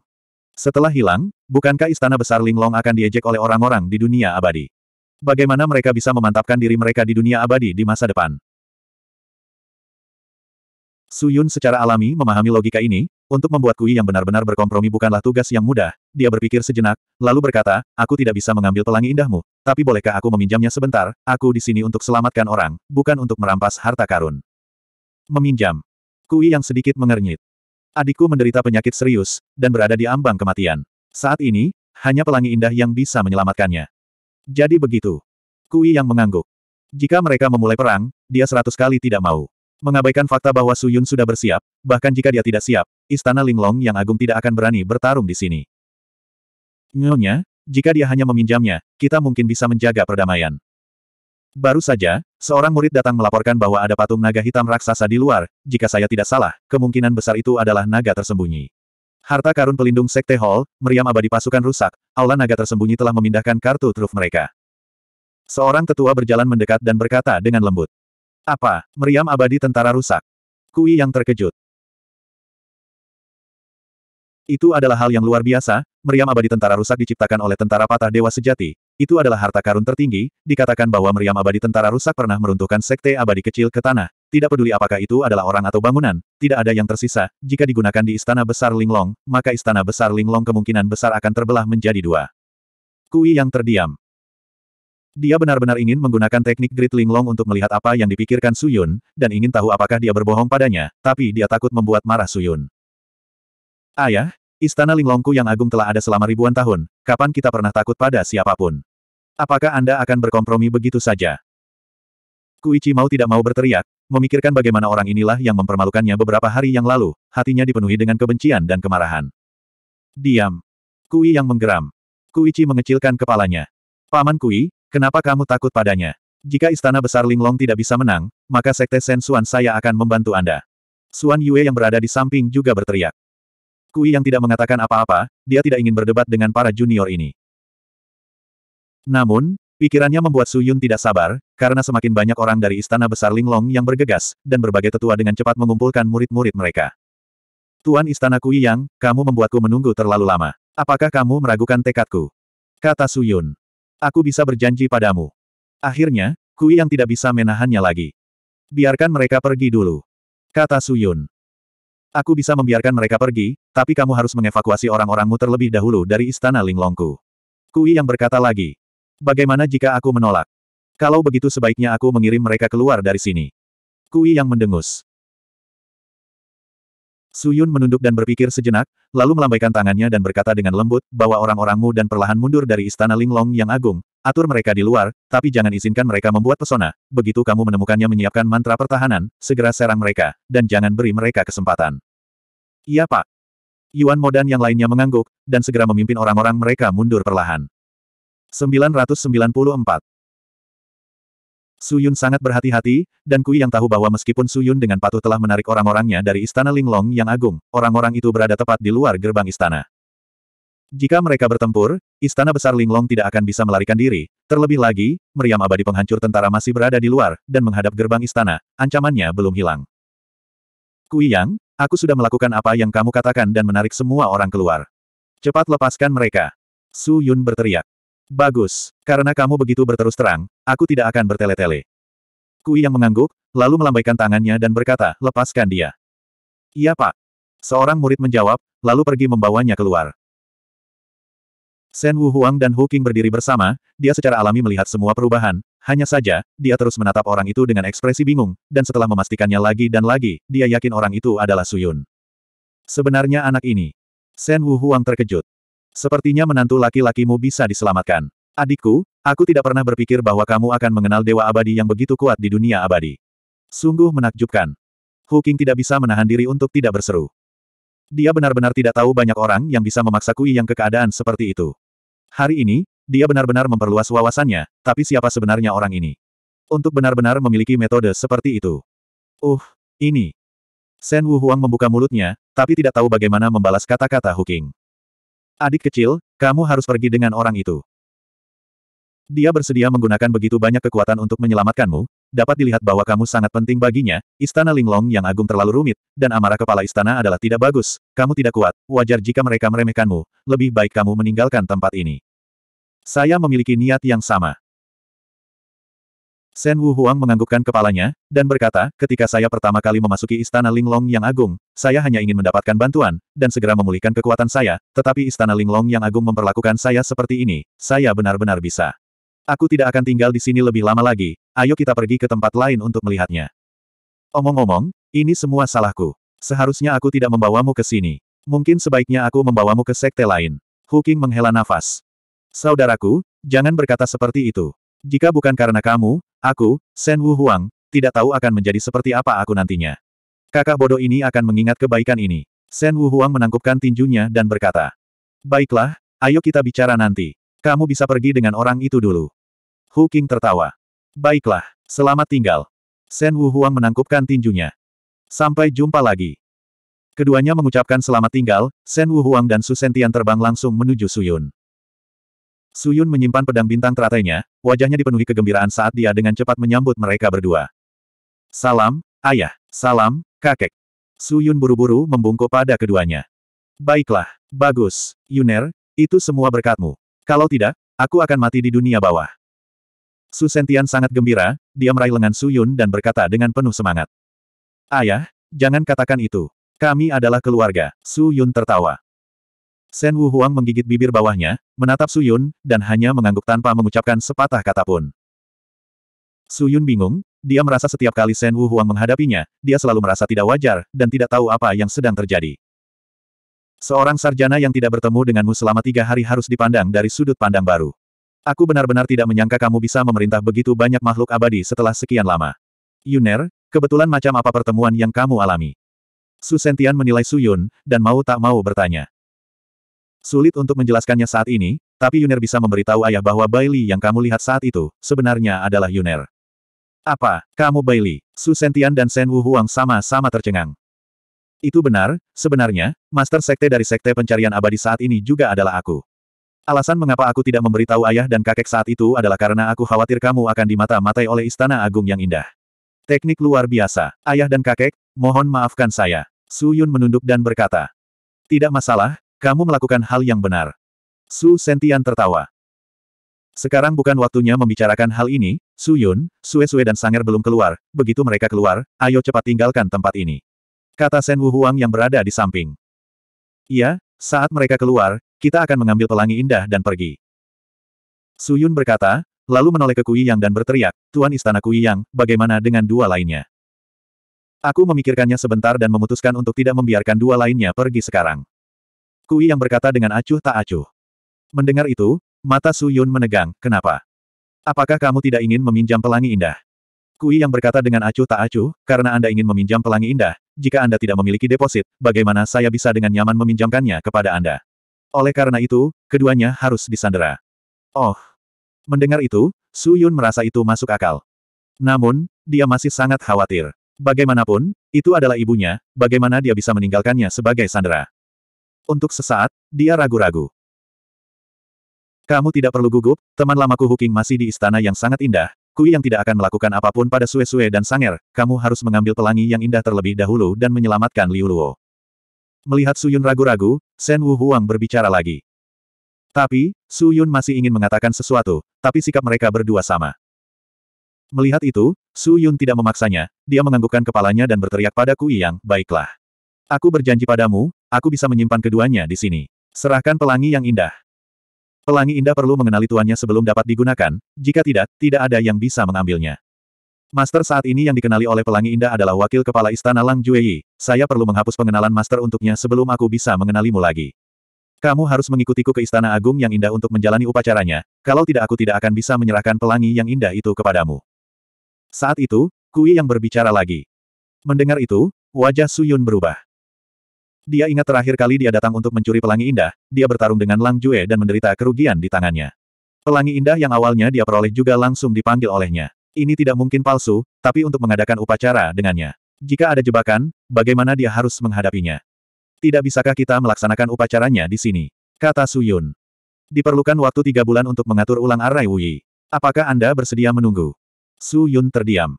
Setelah hilang, bukankah istana besar Linglong akan diejek oleh orang-orang di dunia abadi? Bagaimana mereka bisa memantapkan diri mereka di dunia abadi di masa depan? Suyun secara alami memahami logika ini, untuk membuat Kui yang benar-benar berkompromi bukanlah tugas yang mudah. Dia berpikir sejenak, lalu berkata, aku tidak bisa mengambil pelangi indahmu, tapi bolehkah aku meminjamnya sebentar, aku di sini untuk selamatkan orang, bukan untuk merampas harta karun. Meminjam. Kui yang sedikit mengernyit. Adikku menderita penyakit serius, dan berada di ambang kematian. Saat ini, hanya pelangi indah yang bisa menyelamatkannya. Jadi begitu. Kui yang mengangguk. Jika mereka memulai perang, dia seratus kali tidak mau. Mengabaikan fakta bahwa Su Yun sudah bersiap, bahkan jika dia tidak siap, Istana Linglong yang agung tidak akan berani bertarung di sini. Nyonya, jika dia hanya meminjamnya, kita mungkin bisa menjaga perdamaian. Baru saja, seorang murid datang melaporkan bahwa ada patung naga hitam raksasa di luar, jika saya tidak salah, kemungkinan besar itu adalah naga tersembunyi. Harta karun pelindung Sekte Hall, meriam abadi pasukan rusak, aula naga tersembunyi telah memindahkan kartu truf mereka. Seorang tetua berjalan mendekat dan berkata dengan lembut. Apa, meriam abadi tentara rusak? Kui yang terkejut. Itu adalah hal yang luar biasa, meriam abadi tentara rusak diciptakan oleh tentara patah dewa sejati. Itu adalah harta karun tertinggi, dikatakan bahwa meriam abadi tentara rusak pernah meruntuhkan sekte abadi kecil ke tanah. Tidak peduli apakah itu adalah orang atau bangunan, tidak ada yang tersisa. Jika digunakan di istana besar Linglong, maka istana besar Linglong kemungkinan besar akan terbelah menjadi dua. Kui yang terdiam. Dia benar-benar ingin menggunakan teknik Great Linglong untuk melihat apa yang dipikirkan Suyun, dan ingin tahu apakah dia berbohong padanya, tapi dia takut membuat marah Suyun. Ayah, istana Linglongku yang agung telah ada selama ribuan tahun, kapan kita pernah takut pada siapapun? Apakah Anda akan berkompromi begitu saja? Kuichi mau tidak mau berteriak, memikirkan bagaimana orang inilah yang mempermalukannya beberapa hari yang lalu, hatinya dipenuhi dengan kebencian dan kemarahan. Diam. Kui yang menggeram. Kuichi mengecilkan kepalanya. Paman Kui, Kenapa kamu takut padanya? Jika istana besar Linglong tidak bisa menang, maka sekte Sen Suan saya akan membantu Anda. Suan Yue yang berada di samping juga berteriak. Kui yang tidak mengatakan apa-apa, dia tidak ingin berdebat dengan para junior ini. Namun, pikirannya membuat Su Yun tidak sabar, karena semakin banyak orang dari istana besar Linglong yang bergegas, dan berbagai tetua dengan cepat mengumpulkan murid-murid mereka. Tuan istana Kui Yang, kamu membuatku menunggu terlalu lama. Apakah kamu meragukan tekadku? Kata Su Yun. Aku bisa berjanji padamu. Akhirnya, Kui yang tidak bisa menahannya lagi. Biarkan mereka pergi dulu. Kata Suyun. Aku bisa membiarkan mereka pergi, tapi kamu harus mengevakuasi orang-orangmu terlebih dahulu dari istana Linglongku. Kui yang berkata lagi. Bagaimana jika aku menolak? Kalau begitu sebaiknya aku mengirim mereka keluar dari sini. Kui yang mendengus. Suyun menunduk dan berpikir sejenak, lalu melambaikan tangannya dan berkata dengan lembut, bahwa orang-orangmu dan perlahan mundur dari istana Linglong yang agung, atur mereka di luar, tapi jangan izinkan mereka membuat pesona, begitu kamu menemukannya menyiapkan mantra pertahanan, segera serang mereka, dan jangan beri mereka kesempatan. Iya pak. Yuan Modan yang lainnya mengangguk, dan segera memimpin orang-orang mereka mundur perlahan. 994. Su Yun sangat berhati-hati, dan Kui yang tahu bahwa meskipun Su Yun dengan patuh telah menarik orang-orangnya dari istana Linglong yang agung, orang-orang itu berada tepat di luar gerbang istana. Jika mereka bertempur, istana besar Linglong tidak akan bisa melarikan diri, terlebih lagi, meriam abadi penghancur tentara masih berada di luar, dan menghadap gerbang istana, ancamannya belum hilang. Kui Yang, aku sudah melakukan apa yang kamu katakan dan menarik semua orang keluar. Cepat lepaskan mereka. Su Yun berteriak. Bagus, karena kamu begitu berterus terang, aku tidak akan bertele-tele. Kui yang mengangguk, lalu melambaikan tangannya dan berkata, lepaskan dia. Iya pak. Seorang murid menjawab, lalu pergi membawanya keluar. Sen Wu Huang dan Hu Qing berdiri bersama, dia secara alami melihat semua perubahan, hanya saja, dia terus menatap orang itu dengan ekspresi bingung, dan setelah memastikannya lagi dan lagi, dia yakin orang itu adalah Suyun. Sebenarnya anak ini. Sen Wu Huang terkejut. Sepertinya menantu laki-lakimu bisa diselamatkan. Adikku, aku tidak pernah berpikir bahwa kamu akan mengenal dewa abadi yang begitu kuat di dunia abadi. Sungguh menakjubkan. Huking tidak bisa menahan diri untuk tidak berseru. Dia benar-benar tidak tahu banyak orang yang bisa memaksa Kui yang ke keadaan seperti itu. Hari ini, dia benar-benar memperluas wawasannya, tapi siapa sebenarnya orang ini? Untuk benar-benar memiliki metode seperti itu. Uh, ini. Sen Wu Huang membuka mulutnya, tapi tidak tahu bagaimana membalas kata-kata Huking. Adik kecil, kamu harus pergi dengan orang itu. Dia bersedia menggunakan begitu banyak kekuatan untuk menyelamatkanmu, dapat dilihat bahwa kamu sangat penting baginya, istana Linglong yang agung terlalu rumit, dan amarah kepala istana adalah tidak bagus, kamu tidak kuat, wajar jika mereka meremehkanmu, lebih baik kamu meninggalkan tempat ini. Saya memiliki niat yang sama. Sen Wu Huang menganggukkan kepalanya, dan berkata, ketika saya pertama kali memasuki istana Linglong yang agung, saya hanya ingin mendapatkan bantuan, dan segera memulihkan kekuatan saya, tetapi istana Linglong yang agung memperlakukan saya seperti ini, saya benar-benar bisa. Aku tidak akan tinggal di sini lebih lama lagi, ayo kita pergi ke tempat lain untuk melihatnya. Omong-omong, ini semua salahku. Seharusnya aku tidak membawamu ke sini. Mungkin sebaiknya aku membawamu ke sekte lain. Hu Huking menghela nafas. Saudaraku, jangan berkata seperti itu. Jika bukan karena kamu, aku, Sen Wu Huang, tidak tahu akan menjadi seperti apa aku nantinya. Kakak bodoh ini akan mengingat kebaikan ini. Sen Wu Huang menangkupkan tinjunya dan berkata, Baiklah, ayo kita bicara nanti. Kamu bisa pergi dengan orang itu dulu. Hu King tertawa. Baiklah, selamat tinggal. Sen Wu Huang menangkupkan tinjunya. Sampai jumpa lagi. Keduanya mengucapkan selamat tinggal, Sen Wu Huang dan Su Sentian terbang langsung menuju Suyun. Suyun menyimpan pedang bintang teratainya, wajahnya dipenuhi kegembiraan saat dia dengan cepat menyambut mereka berdua. Salam, ayah. Salam, kakek. Suyun buru-buru membungkuk pada keduanya. Baiklah, bagus, Yuner, itu semua berkatmu. Kalau tidak, aku akan mati di dunia bawah. Su Sentian sangat gembira, dia meraih lengan Suyun dan berkata dengan penuh semangat. Ayah, jangan katakan itu. Kami adalah keluarga. Suyun tertawa. Sen Wu Huang menggigit bibir bawahnya, menatap Su Yun, dan hanya mengangguk tanpa mengucapkan sepatah kata pun. Su Yun bingung, dia merasa setiap kali Sen Wu Huang menghadapinya, dia selalu merasa tidak wajar, dan tidak tahu apa yang sedang terjadi. Seorang sarjana yang tidak bertemu denganmu selama tiga hari harus dipandang dari sudut pandang baru. Aku benar-benar tidak menyangka kamu bisa memerintah begitu banyak makhluk abadi setelah sekian lama. Yuner, kebetulan macam apa pertemuan yang kamu alami? Su Sentian menilai Su Yun, dan mau tak mau bertanya. Sulit untuk menjelaskannya saat ini, tapi Yuner bisa memberitahu ayah bahwa Bailey yang kamu lihat saat itu, sebenarnya adalah Yuner. Apa, kamu Bailey? Su Sentian dan Sen Wu Huang sama-sama tercengang. Itu benar, sebenarnya, Master Sekte dari Sekte Pencarian Abadi saat ini juga adalah aku. Alasan mengapa aku tidak memberitahu ayah dan kakek saat itu adalah karena aku khawatir kamu akan dimata-matai oleh Istana Agung yang indah. Teknik luar biasa. Ayah dan kakek, mohon maafkan saya. Su Yun menunduk dan berkata. Tidak masalah, kamu melakukan hal yang benar. Su Sentian tertawa. Sekarang bukan waktunya membicarakan hal ini, Su Yun, Sue Sue dan Sanger belum keluar, begitu mereka keluar, ayo cepat tinggalkan tempat ini. Kata Sen Wu Huang yang berada di samping. Iya, saat mereka keluar, kita akan mengambil pelangi indah dan pergi. Su Yun berkata, lalu menoleh ke Kui Yang dan berteriak, Tuan Istana Kui Yang, bagaimana dengan dua lainnya? Aku memikirkannya sebentar dan memutuskan untuk tidak membiarkan dua lainnya pergi sekarang. Kui yang berkata dengan acuh tak acuh. Mendengar itu, mata Su Yun menegang, kenapa? Apakah kamu tidak ingin meminjam pelangi indah? Kui yang berkata dengan acuh tak acuh, karena Anda ingin meminjam pelangi indah, jika Anda tidak memiliki deposit, bagaimana saya bisa dengan nyaman meminjamkannya kepada Anda? Oleh karena itu, keduanya harus disandera. Oh. Mendengar itu, Su Yun merasa itu masuk akal. Namun, dia masih sangat khawatir. Bagaimanapun, itu adalah ibunya, bagaimana dia bisa meninggalkannya sebagai sandera. Untuk sesaat, dia ragu-ragu. Kamu tidak perlu gugup, teman lamaku Huking masih di istana yang sangat indah, Kui yang tidak akan melakukan apapun pada Sue-Sue dan Sanger, kamu harus mengambil pelangi yang indah terlebih dahulu dan menyelamatkan Liu Luo. Melihat Suyun ragu-ragu, Sen Wu Huang berbicara lagi. Tapi, Suyun masih ingin mengatakan sesuatu, tapi sikap mereka berdua sama. Melihat itu, Suyun tidak memaksanya, dia menganggukkan kepalanya dan berteriak pada Kui Yang, baiklah. Aku berjanji padamu, Aku bisa menyimpan keduanya di sini. Serahkan pelangi yang indah. Pelangi indah perlu mengenali tuannya sebelum dapat digunakan, jika tidak, tidak ada yang bisa mengambilnya. Master saat ini yang dikenali oleh Pelangi Indah adalah Wakil Kepala Istana Lang Jueyi. Saya perlu menghapus pengenalan Master untuknya sebelum aku bisa mengenalimu lagi. Kamu harus mengikutiku ke Istana Agung yang indah untuk menjalani upacaranya, kalau tidak aku tidak akan bisa menyerahkan pelangi yang indah itu kepadamu. Saat itu, Kui yang berbicara lagi. Mendengar itu, wajah Suyun berubah. Dia ingat terakhir kali dia datang untuk mencuri pelangi indah, dia bertarung dengan Lang Jue dan menderita kerugian di tangannya. Pelangi indah yang awalnya dia peroleh juga langsung dipanggil olehnya. Ini tidak mungkin palsu, tapi untuk mengadakan upacara dengannya. Jika ada jebakan, bagaimana dia harus menghadapinya? Tidak bisakah kita melaksanakan upacaranya di sini? Kata Su Yun. Diperlukan waktu tiga bulan untuk mengatur ulang arai Wuyi. Apakah Anda bersedia menunggu? Su Yun terdiam.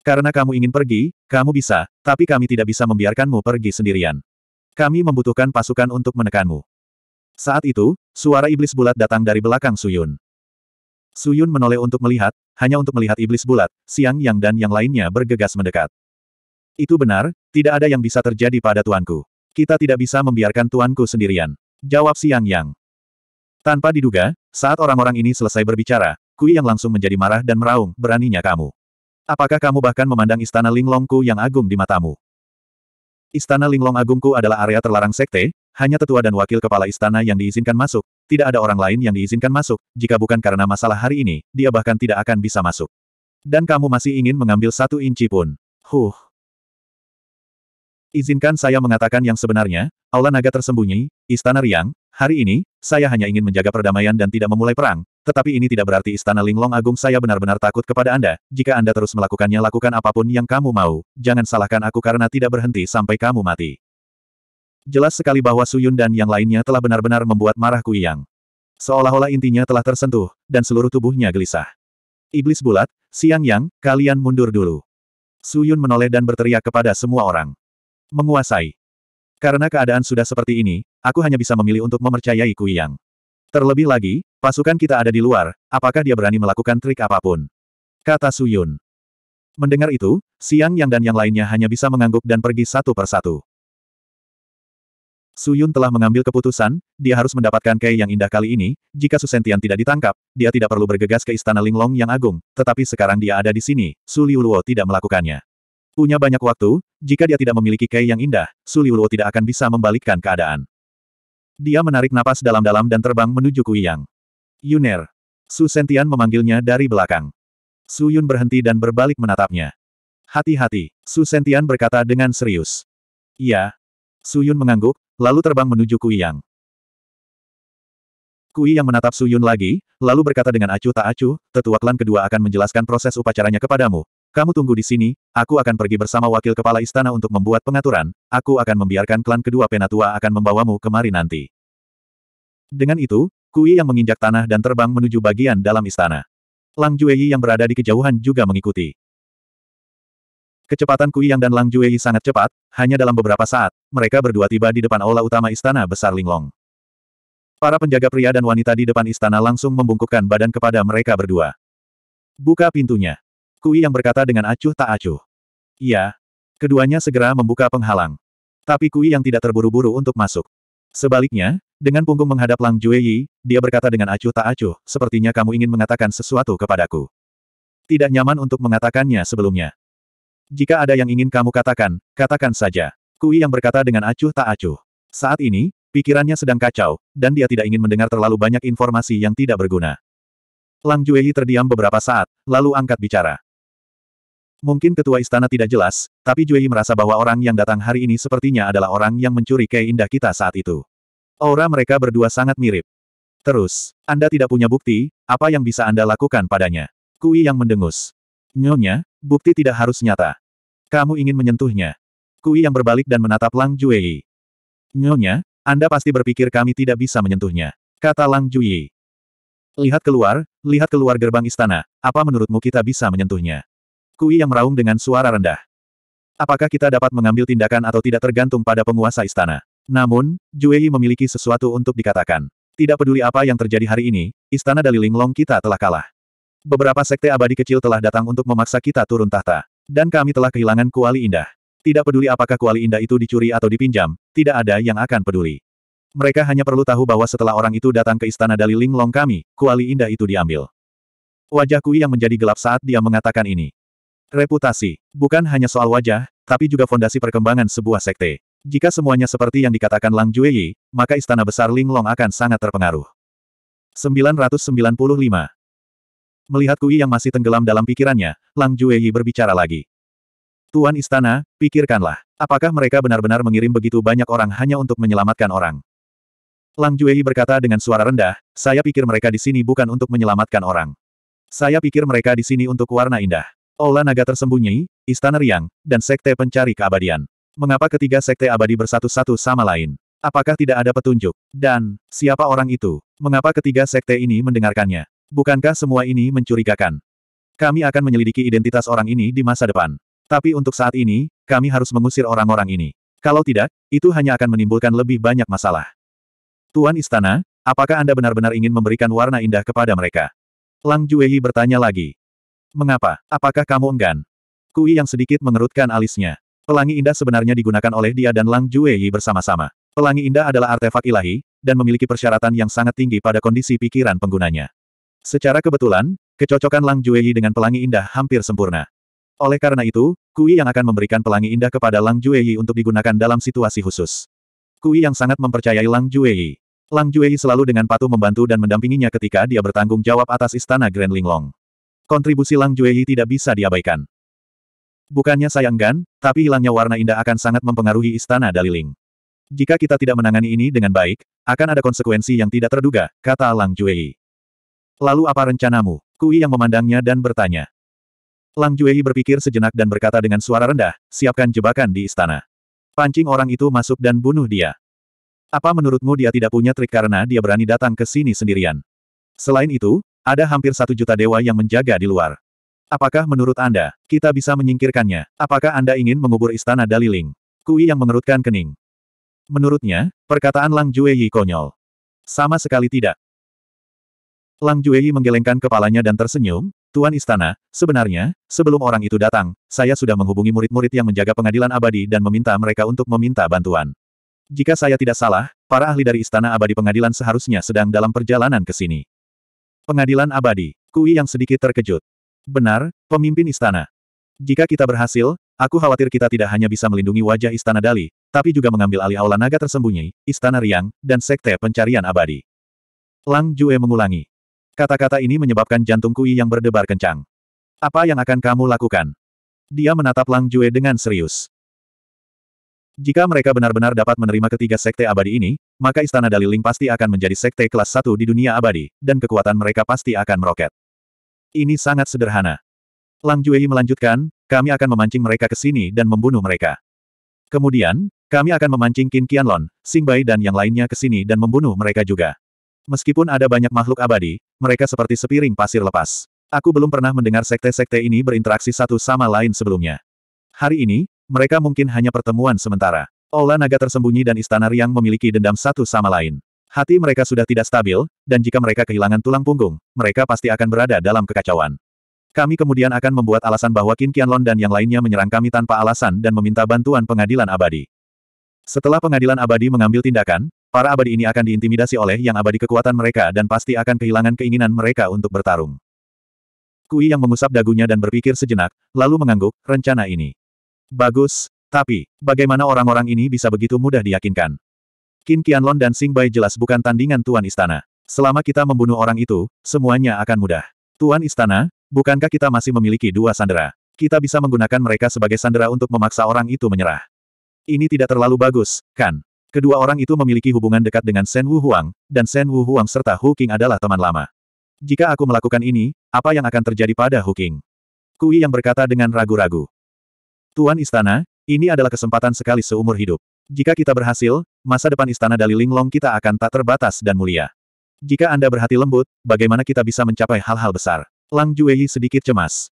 Karena kamu ingin pergi, kamu bisa, tapi kami tidak bisa membiarkanmu pergi sendirian. Kami membutuhkan pasukan untuk menekanmu. Saat itu, suara iblis bulat datang dari belakang Suyun. Suyun menoleh untuk melihat, hanya untuk melihat iblis bulat, Siang Yang dan yang lainnya bergegas mendekat. Itu benar, tidak ada yang bisa terjadi pada tuanku. Kita tidak bisa membiarkan tuanku sendirian. Jawab Siang Yang. Tanpa diduga, saat orang-orang ini selesai berbicara, Kui yang langsung menjadi marah dan meraung, beraninya kamu. Apakah kamu bahkan memandang istana Linglongku yang agung di matamu? Istana Linglong Agungku adalah area terlarang sekte, hanya tetua dan wakil kepala istana yang diizinkan masuk, tidak ada orang lain yang diizinkan masuk, jika bukan karena masalah hari ini, dia bahkan tidak akan bisa masuk. Dan kamu masih ingin mengambil satu inci pun. Huh. Izinkan saya mengatakan yang sebenarnya, Aula Naga tersembunyi, Istana Riang, hari ini, saya hanya ingin menjaga perdamaian dan tidak memulai perang, tetapi ini tidak berarti Istana Linglong Agung saya benar-benar takut kepada Anda, jika Anda terus melakukannya lakukan apapun yang kamu mau, jangan salahkan aku karena tidak berhenti sampai kamu mati. Jelas sekali bahwa Suyun dan yang lainnya telah benar-benar membuat marah Yang. Seolah-olah intinya telah tersentuh, dan seluruh tubuhnya gelisah. Iblis bulat, siang yang, kalian mundur dulu. Suyun menoleh dan berteriak kepada semua orang. Menguasai. Karena keadaan sudah seperti ini, aku hanya bisa memilih untuk memercayai Kui Yang. Terlebih lagi, Pasukan kita ada di luar, apakah dia berani melakukan trik apapun? Kata Suyun. Mendengar itu, Siang Yang dan yang lainnya hanya bisa mengangguk dan pergi satu persatu. Suyun telah mengambil keputusan, dia harus mendapatkan Kei yang indah kali ini, jika Susentian tidak ditangkap, dia tidak perlu bergegas ke Istana Linglong yang agung, tetapi sekarang dia ada di sini, Suliuluo tidak melakukannya. Punya banyak waktu, jika dia tidak memiliki Kei yang indah, Suliuluo tidak akan bisa membalikkan keadaan. Dia menarik napas dalam-dalam dan terbang menuju Kuiyang. Yuner. Su Sentian memanggilnya dari belakang. Su Yun berhenti dan berbalik menatapnya. Hati-hati, Su Sentian berkata dengan serius. Iya. Su Yun mengangguk, lalu terbang menuju Kui Yang. Kui Yang menatap Su Yun lagi, lalu berkata dengan acuh tak acuh, tetua klan kedua akan menjelaskan proses upacaranya kepadamu. Kamu tunggu di sini, aku akan pergi bersama wakil kepala istana untuk membuat pengaturan, aku akan membiarkan klan kedua penatua akan membawamu kemari nanti. Dengan itu, Kui yang menginjak tanah dan terbang menuju bagian dalam istana. Lang Jueyi yang berada di kejauhan juga mengikuti. Kecepatan Kui yang dan Lang Jueyi sangat cepat, hanya dalam beberapa saat, mereka berdua tiba di depan aula utama istana besar Linglong. Para penjaga pria dan wanita di depan istana langsung membungkukkan badan kepada mereka berdua. Buka pintunya. Kui yang berkata dengan acuh tak acuh. Iya. Keduanya segera membuka penghalang. Tapi Kui yang tidak terburu-buru untuk masuk. Sebaliknya, dengan punggung menghadap Lang Jueyi, dia berkata dengan acuh tak acuh, sepertinya kamu ingin mengatakan sesuatu kepadaku. Tidak nyaman untuk mengatakannya sebelumnya. Jika ada yang ingin kamu katakan, katakan saja. Kui yang berkata dengan acuh tak acuh. Saat ini, pikirannya sedang kacau, dan dia tidak ingin mendengar terlalu banyak informasi yang tidak berguna. Lang Jueyi terdiam beberapa saat, lalu angkat bicara. Mungkin ketua istana tidak jelas, tapi Jueyi merasa bahwa orang yang datang hari ini sepertinya adalah orang yang mencuri keindah kita saat itu. Aura mereka berdua sangat mirip. Terus, Anda tidak punya bukti, apa yang bisa Anda lakukan padanya? Kui yang mendengus. Nyonya, bukti tidak harus nyata. Kamu ingin menyentuhnya. Kui yang berbalik dan menatap Lang Juei. Nyonya, Anda pasti berpikir kami tidak bisa menyentuhnya. Kata Lang Juei. Lihat keluar, lihat keluar gerbang istana, apa menurutmu kita bisa menyentuhnya? Kui yang meraung dengan suara rendah. Apakah kita dapat mengambil tindakan atau tidak tergantung pada penguasa istana? Namun, Juei memiliki sesuatu untuk dikatakan. Tidak peduli apa yang terjadi hari ini, istana dari Linglong kita telah kalah. Beberapa sekte abadi kecil telah datang untuk memaksa kita turun tahta. Dan kami telah kehilangan kuali indah. Tidak peduli apakah kuali indah itu dicuri atau dipinjam, tidak ada yang akan peduli. Mereka hanya perlu tahu bahwa setelah orang itu datang ke istana dari Linglong kami, kuali indah itu diambil. Wajah Kui yang menjadi gelap saat dia mengatakan ini. Reputasi, bukan hanya soal wajah, tapi juga fondasi perkembangan sebuah sekte. Jika semuanya seperti yang dikatakan Lang Jueyi, maka istana besar Linglong akan sangat terpengaruh. 995. Melihat Kui yang masih tenggelam dalam pikirannya, Lang Jueyi berbicara lagi. Tuan Istana, pikirkanlah. Apakah mereka benar-benar mengirim begitu banyak orang hanya untuk menyelamatkan orang? Lang Jueyi berkata dengan suara rendah, saya pikir mereka di sini bukan untuk menyelamatkan orang. Saya pikir mereka di sini untuk warna indah. Olah naga tersembunyi, Istana Riang, dan Sekte Pencari Keabadian. Mengapa ketiga sekte abadi bersatu satu sama lain? Apakah tidak ada petunjuk? Dan, siapa orang itu? Mengapa ketiga sekte ini mendengarkannya? Bukankah semua ini mencurigakan? Kami akan menyelidiki identitas orang ini di masa depan. Tapi untuk saat ini, kami harus mengusir orang-orang ini. Kalau tidak, itu hanya akan menimbulkan lebih banyak masalah. Tuan Istana, apakah Anda benar-benar ingin memberikan warna indah kepada mereka? Lang Juehi bertanya lagi. Mengapa? Apakah kamu enggan? Kui yang sedikit mengerutkan alisnya. Pelangi indah sebenarnya digunakan oleh dia dan Lang Jueyi bersama-sama. Pelangi indah adalah artefak ilahi, dan memiliki persyaratan yang sangat tinggi pada kondisi pikiran penggunanya. Secara kebetulan, kecocokan Lang Jueyi dengan pelangi indah hampir sempurna. Oleh karena itu, Kui yang akan memberikan pelangi indah kepada Lang Jueyi untuk digunakan dalam situasi khusus. Kui yang sangat mempercayai Lang Jueyi. Lang Jueyi selalu dengan patuh membantu dan mendampinginya ketika dia bertanggung jawab atas istana Grand Linglong. Kontribusi Lang Jueyi tidak bisa diabaikan. Bukannya sayang Gan, tapi hilangnya warna indah akan sangat mempengaruhi istana Daliling. Jika kita tidak menangani ini dengan baik, akan ada konsekuensi yang tidak terduga, kata Lang Juei. Lalu apa rencanamu? Kui yang memandangnya dan bertanya. Lang Juei berpikir sejenak dan berkata dengan suara rendah, siapkan jebakan di istana. Pancing orang itu masuk dan bunuh dia. Apa menurutmu dia tidak punya trik karena dia berani datang ke sini sendirian? Selain itu, ada hampir satu juta dewa yang menjaga di luar. Apakah menurut Anda, kita bisa menyingkirkannya? Apakah Anda ingin mengubur istana Daliling? Kui yang mengerutkan kening. Menurutnya, perkataan Lang Jueyi konyol. Sama sekali tidak. Lang Jueyi menggelengkan kepalanya dan tersenyum, Tuan Istana, sebenarnya, sebelum orang itu datang, saya sudah menghubungi murid-murid yang menjaga pengadilan abadi dan meminta mereka untuk meminta bantuan. Jika saya tidak salah, para ahli dari Istana Abadi Pengadilan seharusnya sedang dalam perjalanan ke sini. Pengadilan Abadi, Kui yang sedikit terkejut. Benar, pemimpin istana. Jika kita berhasil, aku khawatir kita tidak hanya bisa melindungi wajah istana Dali, tapi juga mengambil alih aula naga tersembunyi, istana Riang, dan sekte pencarian abadi. Lang Jue mengulangi. Kata-kata ini menyebabkan jantung Kui yang berdebar kencang. Apa yang akan kamu lakukan? Dia menatap Lang Jue dengan serius. Jika mereka benar-benar dapat menerima ketiga sekte abadi ini, maka Istana Daliling pasti akan menjadi sekte kelas satu di dunia abadi, dan kekuatan mereka pasti akan meroket. Ini sangat sederhana. Lang Juei melanjutkan, kami akan memancing mereka ke sini dan membunuh mereka. Kemudian, kami akan memancing Qin Qianlon, Xing Bai dan yang lainnya ke sini dan membunuh mereka juga. Meskipun ada banyak makhluk abadi, mereka seperti sepiring pasir lepas. Aku belum pernah mendengar sekte-sekte ini berinteraksi satu sama lain sebelumnya. Hari ini, mereka mungkin hanya pertemuan sementara. Ola naga tersembunyi dan istana riang memiliki dendam satu sama lain. Hati mereka sudah tidak stabil, dan jika mereka kehilangan tulang punggung, mereka pasti akan berada dalam kekacauan. Kami kemudian akan membuat alasan bahwa Qin Qianlon dan yang lainnya menyerang kami tanpa alasan dan meminta bantuan pengadilan abadi. Setelah pengadilan abadi mengambil tindakan, para abadi ini akan diintimidasi oleh yang abadi kekuatan mereka dan pasti akan kehilangan keinginan mereka untuk bertarung. Kui yang mengusap dagunya dan berpikir sejenak, lalu mengangguk, rencana ini. Bagus, tapi, bagaimana orang-orang ini bisa begitu mudah diyakinkan? Qin Qianlong dan Xing Bai jelas bukan tandingan Tuan Istana. Selama kita membunuh orang itu, semuanya akan mudah. Tuan Istana, bukankah kita masih memiliki dua sandera? Kita bisa menggunakan mereka sebagai sandera untuk memaksa orang itu menyerah. Ini tidak terlalu bagus, kan? Kedua orang itu memiliki hubungan dekat dengan Shen Wu Huang, dan Shen Wu Huang serta Hu Qing adalah teman lama. Jika aku melakukan ini, apa yang akan terjadi pada Hu Qing? Kui yang berkata dengan ragu-ragu. Tuan Istana, ini adalah kesempatan sekali seumur hidup. Jika kita berhasil, masa depan istana Dali Linglong kita akan tak terbatas dan mulia. Jika Anda berhati lembut, bagaimana kita bisa mencapai hal-hal besar? Lang Jueyi sedikit cemas.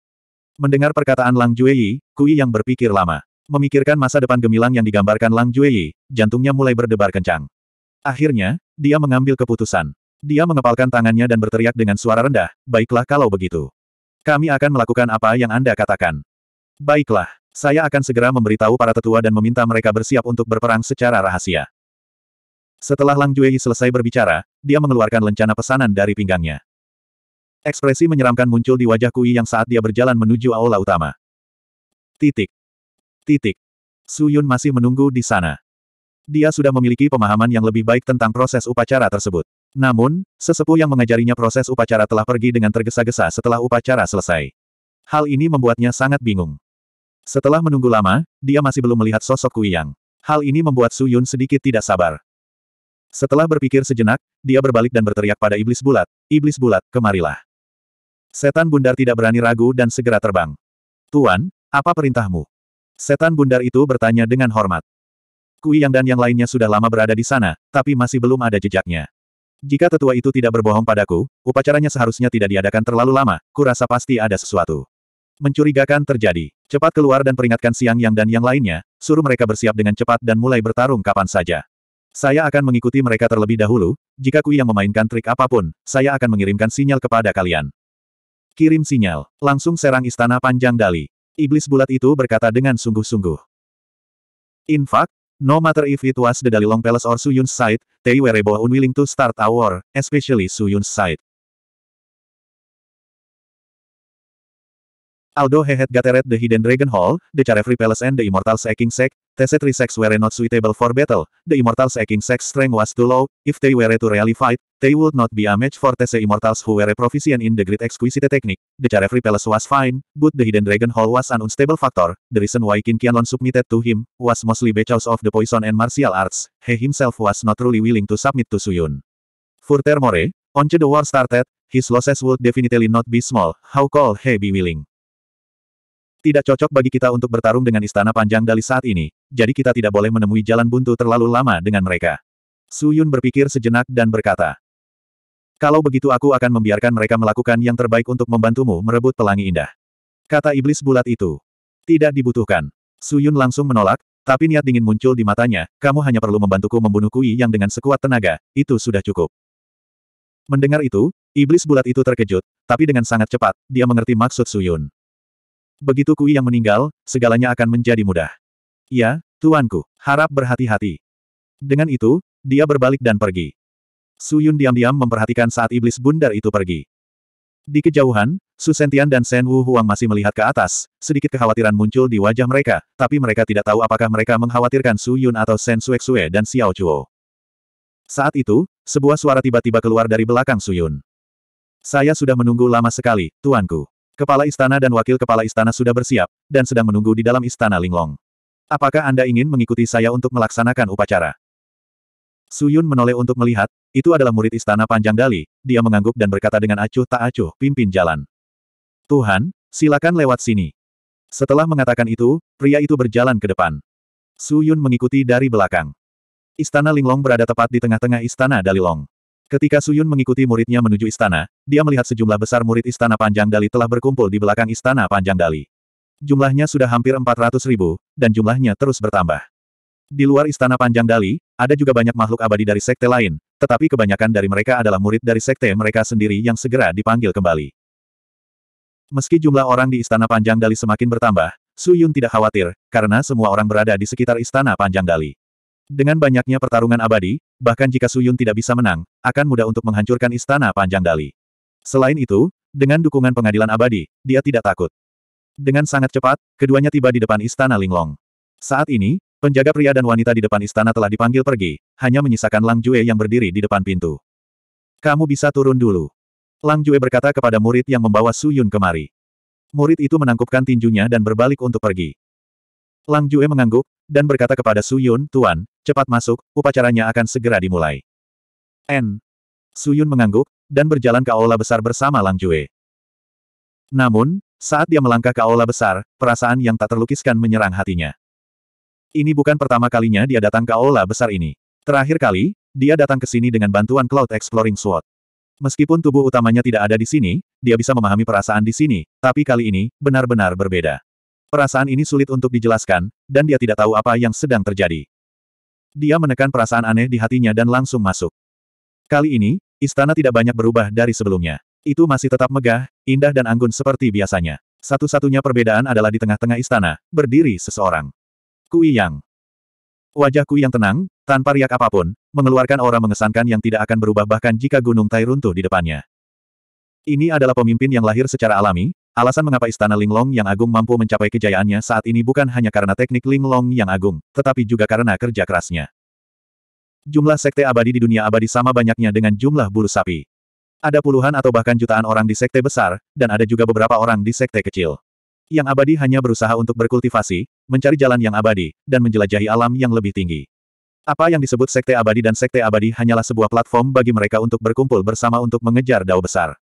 Mendengar perkataan Lang Jueyi, Kui yang berpikir lama. Memikirkan masa depan gemilang yang digambarkan Lang Jueyi, jantungnya mulai berdebar kencang. Akhirnya, dia mengambil keputusan. Dia mengepalkan tangannya dan berteriak dengan suara rendah, baiklah kalau begitu. Kami akan melakukan apa yang Anda katakan. Baiklah. Saya akan segera memberitahu para tetua dan meminta mereka bersiap untuk berperang secara rahasia. Setelah Lang Jueyi selesai berbicara, dia mengeluarkan lencana pesanan dari pinggangnya. Ekspresi menyeramkan muncul di wajah Kui yang saat dia berjalan menuju aula utama. Titik. Titik. Su Yun masih menunggu di sana. Dia sudah memiliki pemahaman yang lebih baik tentang proses upacara tersebut. Namun, sesepuh yang mengajarinya proses upacara telah pergi dengan tergesa-gesa setelah upacara selesai. Hal ini membuatnya sangat bingung. Setelah menunggu lama, dia masih belum melihat sosok Kui Hal ini membuat Su Yun sedikit tidak sabar. Setelah berpikir sejenak, dia berbalik dan berteriak pada iblis bulat, Iblis bulat, kemarilah. Setan bundar tidak berani ragu dan segera terbang. Tuan, apa perintahmu? Setan bundar itu bertanya dengan hormat. Kui dan yang lainnya sudah lama berada di sana, tapi masih belum ada jejaknya. Jika tetua itu tidak berbohong padaku, upacaranya seharusnya tidak diadakan terlalu lama, kurasa pasti ada sesuatu mencurigakan terjadi. Cepat keluar dan peringatkan Siang Yang dan yang lainnya, suruh mereka bersiap dengan cepat dan mulai bertarung kapan saja. Saya akan mengikuti mereka terlebih dahulu, jika Kui yang memainkan trik apapun, saya akan mengirimkan sinyal kepada kalian. Kirim sinyal, langsung serang istana panjang Dali. Iblis bulat itu berkata dengan sungguh-sungguh. In fact, no matter if it was the Dali Long Palace or Suyun's side, they were both unwilling to start a war, especially Suyun's side. Aldo Hehet Gateret The Hidden Dragon Hall, The Charefree Palace and The Immortal Seeking Sect, three sex were not suitable for battle, The Immortal Seeking Sex strength was too low, if they were to really fight, they would not be a match for Tese Immortals who were proficient in the Great Exquisite Technique. The Charefree Palace was fine, but The Hidden Dragon Hall was an unstable factor, the reason why Qin Qianlong submitted to him, was mostly because of the poison and martial arts, he himself was not truly willing to submit to Suyun. Furthermore, once the war started, his losses would definitely not be small, how could he be willing? Tidak cocok bagi kita untuk bertarung dengan istana panjang dari saat ini, jadi kita tidak boleh menemui jalan buntu terlalu lama dengan mereka. Su Yun berpikir sejenak dan berkata, Kalau begitu aku akan membiarkan mereka melakukan yang terbaik untuk membantumu merebut pelangi indah. Kata iblis bulat itu. Tidak dibutuhkan. Su Yun langsung menolak, tapi niat dingin muncul di matanya, kamu hanya perlu membantuku membunuh Kui yang dengan sekuat tenaga, itu sudah cukup. Mendengar itu, iblis bulat itu terkejut, tapi dengan sangat cepat, dia mengerti maksud Su Yun. Begitu Kui yang meninggal, segalanya akan menjadi mudah. Ya, tuanku, harap berhati-hati. Dengan itu, dia berbalik dan pergi. Suyun diam-diam memperhatikan saat iblis bundar itu pergi. Di kejauhan, Su Sentian dan Sen Wu Huang masih melihat ke atas, sedikit kekhawatiran muncul di wajah mereka, tapi mereka tidak tahu apakah mereka mengkhawatirkan Su Yun atau Sen Sue dan Xiao Chuo. Saat itu, sebuah suara tiba-tiba keluar dari belakang Su Yun. Saya sudah menunggu lama sekali, tuanku. Kepala istana dan wakil kepala istana sudah bersiap, dan sedang menunggu di dalam istana Linglong. Apakah Anda ingin mengikuti saya untuk melaksanakan upacara? Suyun menoleh untuk melihat, itu adalah murid istana panjang dali, dia mengangguk dan berkata dengan acuh tak acuh, pimpin jalan. Tuhan, silakan lewat sini. Setelah mengatakan itu, pria itu berjalan ke depan. Suyun mengikuti dari belakang. Istana Linglong berada tepat di tengah-tengah istana Dalilong. Ketika Suyun mengikuti muridnya menuju istana, dia melihat sejumlah besar murid istana Panjang Dali telah berkumpul di belakang istana Panjang Dali. Jumlahnya sudah hampir 400 ribu, dan jumlahnya terus bertambah. Di luar istana Panjang Dali, ada juga banyak makhluk abadi dari sekte lain, tetapi kebanyakan dari mereka adalah murid dari sekte mereka sendiri yang segera dipanggil kembali. Meski jumlah orang di istana Panjang Dali semakin bertambah, Suyun tidak khawatir, karena semua orang berada di sekitar istana Panjang Dali. Dengan banyaknya pertarungan abadi, bahkan jika Suyun tidak bisa menang, akan mudah untuk menghancurkan istana panjang Dali. Selain itu, dengan dukungan pengadilan abadi, dia tidak takut. Dengan sangat cepat, keduanya tiba di depan istana Linglong. Saat ini, penjaga pria dan wanita di depan istana telah dipanggil pergi, hanya menyisakan Lang Jue yang berdiri di depan pintu. Kamu bisa turun dulu. Lang Jue berkata kepada murid yang membawa Suyun kemari. Murid itu menangkupkan tinjunya dan berbalik untuk pergi. Lang Jue mengangguk, dan berkata kepada Su Yun, Tuan, cepat masuk, upacaranya akan segera dimulai. N. Su Yun mengangguk, dan berjalan ke aula besar bersama Lang Jue. Namun, saat dia melangkah ke aula besar, perasaan yang tak terlukiskan menyerang hatinya. Ini bukan pertama kalinya dia datang ke aula besar ini. Terakhir kali, dia datang ke sini dengan bantuan Cloud Exploring Sword. Meskipun tubuh utamanya tidak ada di sini, dia bisa memahami perasaan di sini, tapi kali ini, benar-benar berbeda. Perasaan ini sulit untuk dijelaskan, dan dia tidak tahu apa yang sedang terjadi. Dia menekan perasaan aneh di hatinya dan langsung masuk. Kali ini, istana tidak banyak berubah dari sebelumnya. Itu masih tetap megah, indah dan anggun seperti biasanya. Satu-satunya perbedaan adalah di tengah-tengah istana, berdiri seseorang. Kui Yang. Wajah Kui Yang tenang, tanpa riak apapun, mengeluarkan aura mengesankan yang tidak akan berubah bahkan jika gunung Tai runtuh di depannya. Ini adalah pemimpin yang lahir secara alami, Alasan mengapa Istana Linglong yang agung mampu mencapai kejayaannya saat ini bukan hanya karena teknik Linglong yang agung, tetapi juga karena kerja kerasnya. Jumlah sekte abadi di dunia abadi sama banyaknya dengan jumlah bulu sapi. Ada puluhan atau bahkan jutaan orang di sekte besar, dan ada juga beberapa orang di sekte kecil. Yang abadi hanya berusaha untuk berkultivasi, mencari jalan yang abadi, dan menjelajahi alam yang lebih tinggi. Apa yang disebut sekte abadi dan sekte abadi hanyalah sebuah platform bagi mereka untuk berkumpul bersama untuk mengejar dao besar.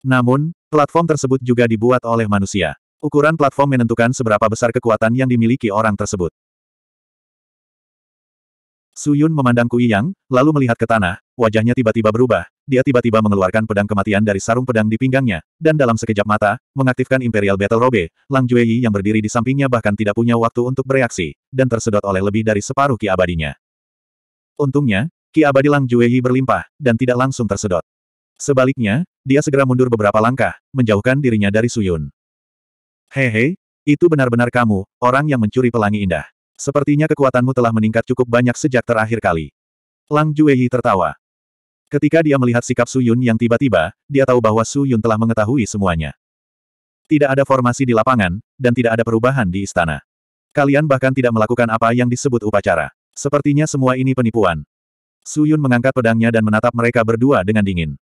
Namun, platform tersebut juga dibuat oleh manusia. Ukuran platform menentukan seberapa besar kekuatan yang dimiliki orang tersebut. Su Yun memandang Kui Yang, lalu melihat ke tanah, wajahnya tiba-tiba berubah, dia tiba-tiba mengeluarkan pedang kematian dari sarung pedang di pinggangnya, dan dalam sekejap mata, mengaktifkan Imperial Battle Robe, Lang Jueyi yang berdiri di sampingnya bahkan tidak punya waktu untuk bereaksi, dan tersedot oleh lebih dari separuh ki abadinya. Untungnya, ki abadi Lang Jueyi berlimpah, dan tidak langsung tersedot. Sebaliknya, dia segera mundur beberapa langkah, menjauhkan dirinya dari Suyun. Hehe, itu benar-benar kamu, orang yang mencuri pelangi indah. Sepertinya kekuatanmu telah meningkat cukup banyak sejak terakhir kali. Lang Juei tertawa. Ketika dia melihat sikap Suyun yang tiba-tiba, dia tahu bahwa Suyun telah mengetahui semuanya. Tidak ada formasi di lapangan, dan tidak ada perubahan di istana. Kalian bahkan tidak melakukan apa yang disebut upacara. Sepertinya semua ini penipuan. Suyun mengangkat pedangnya dan menatap mereka berdua dengan dingin.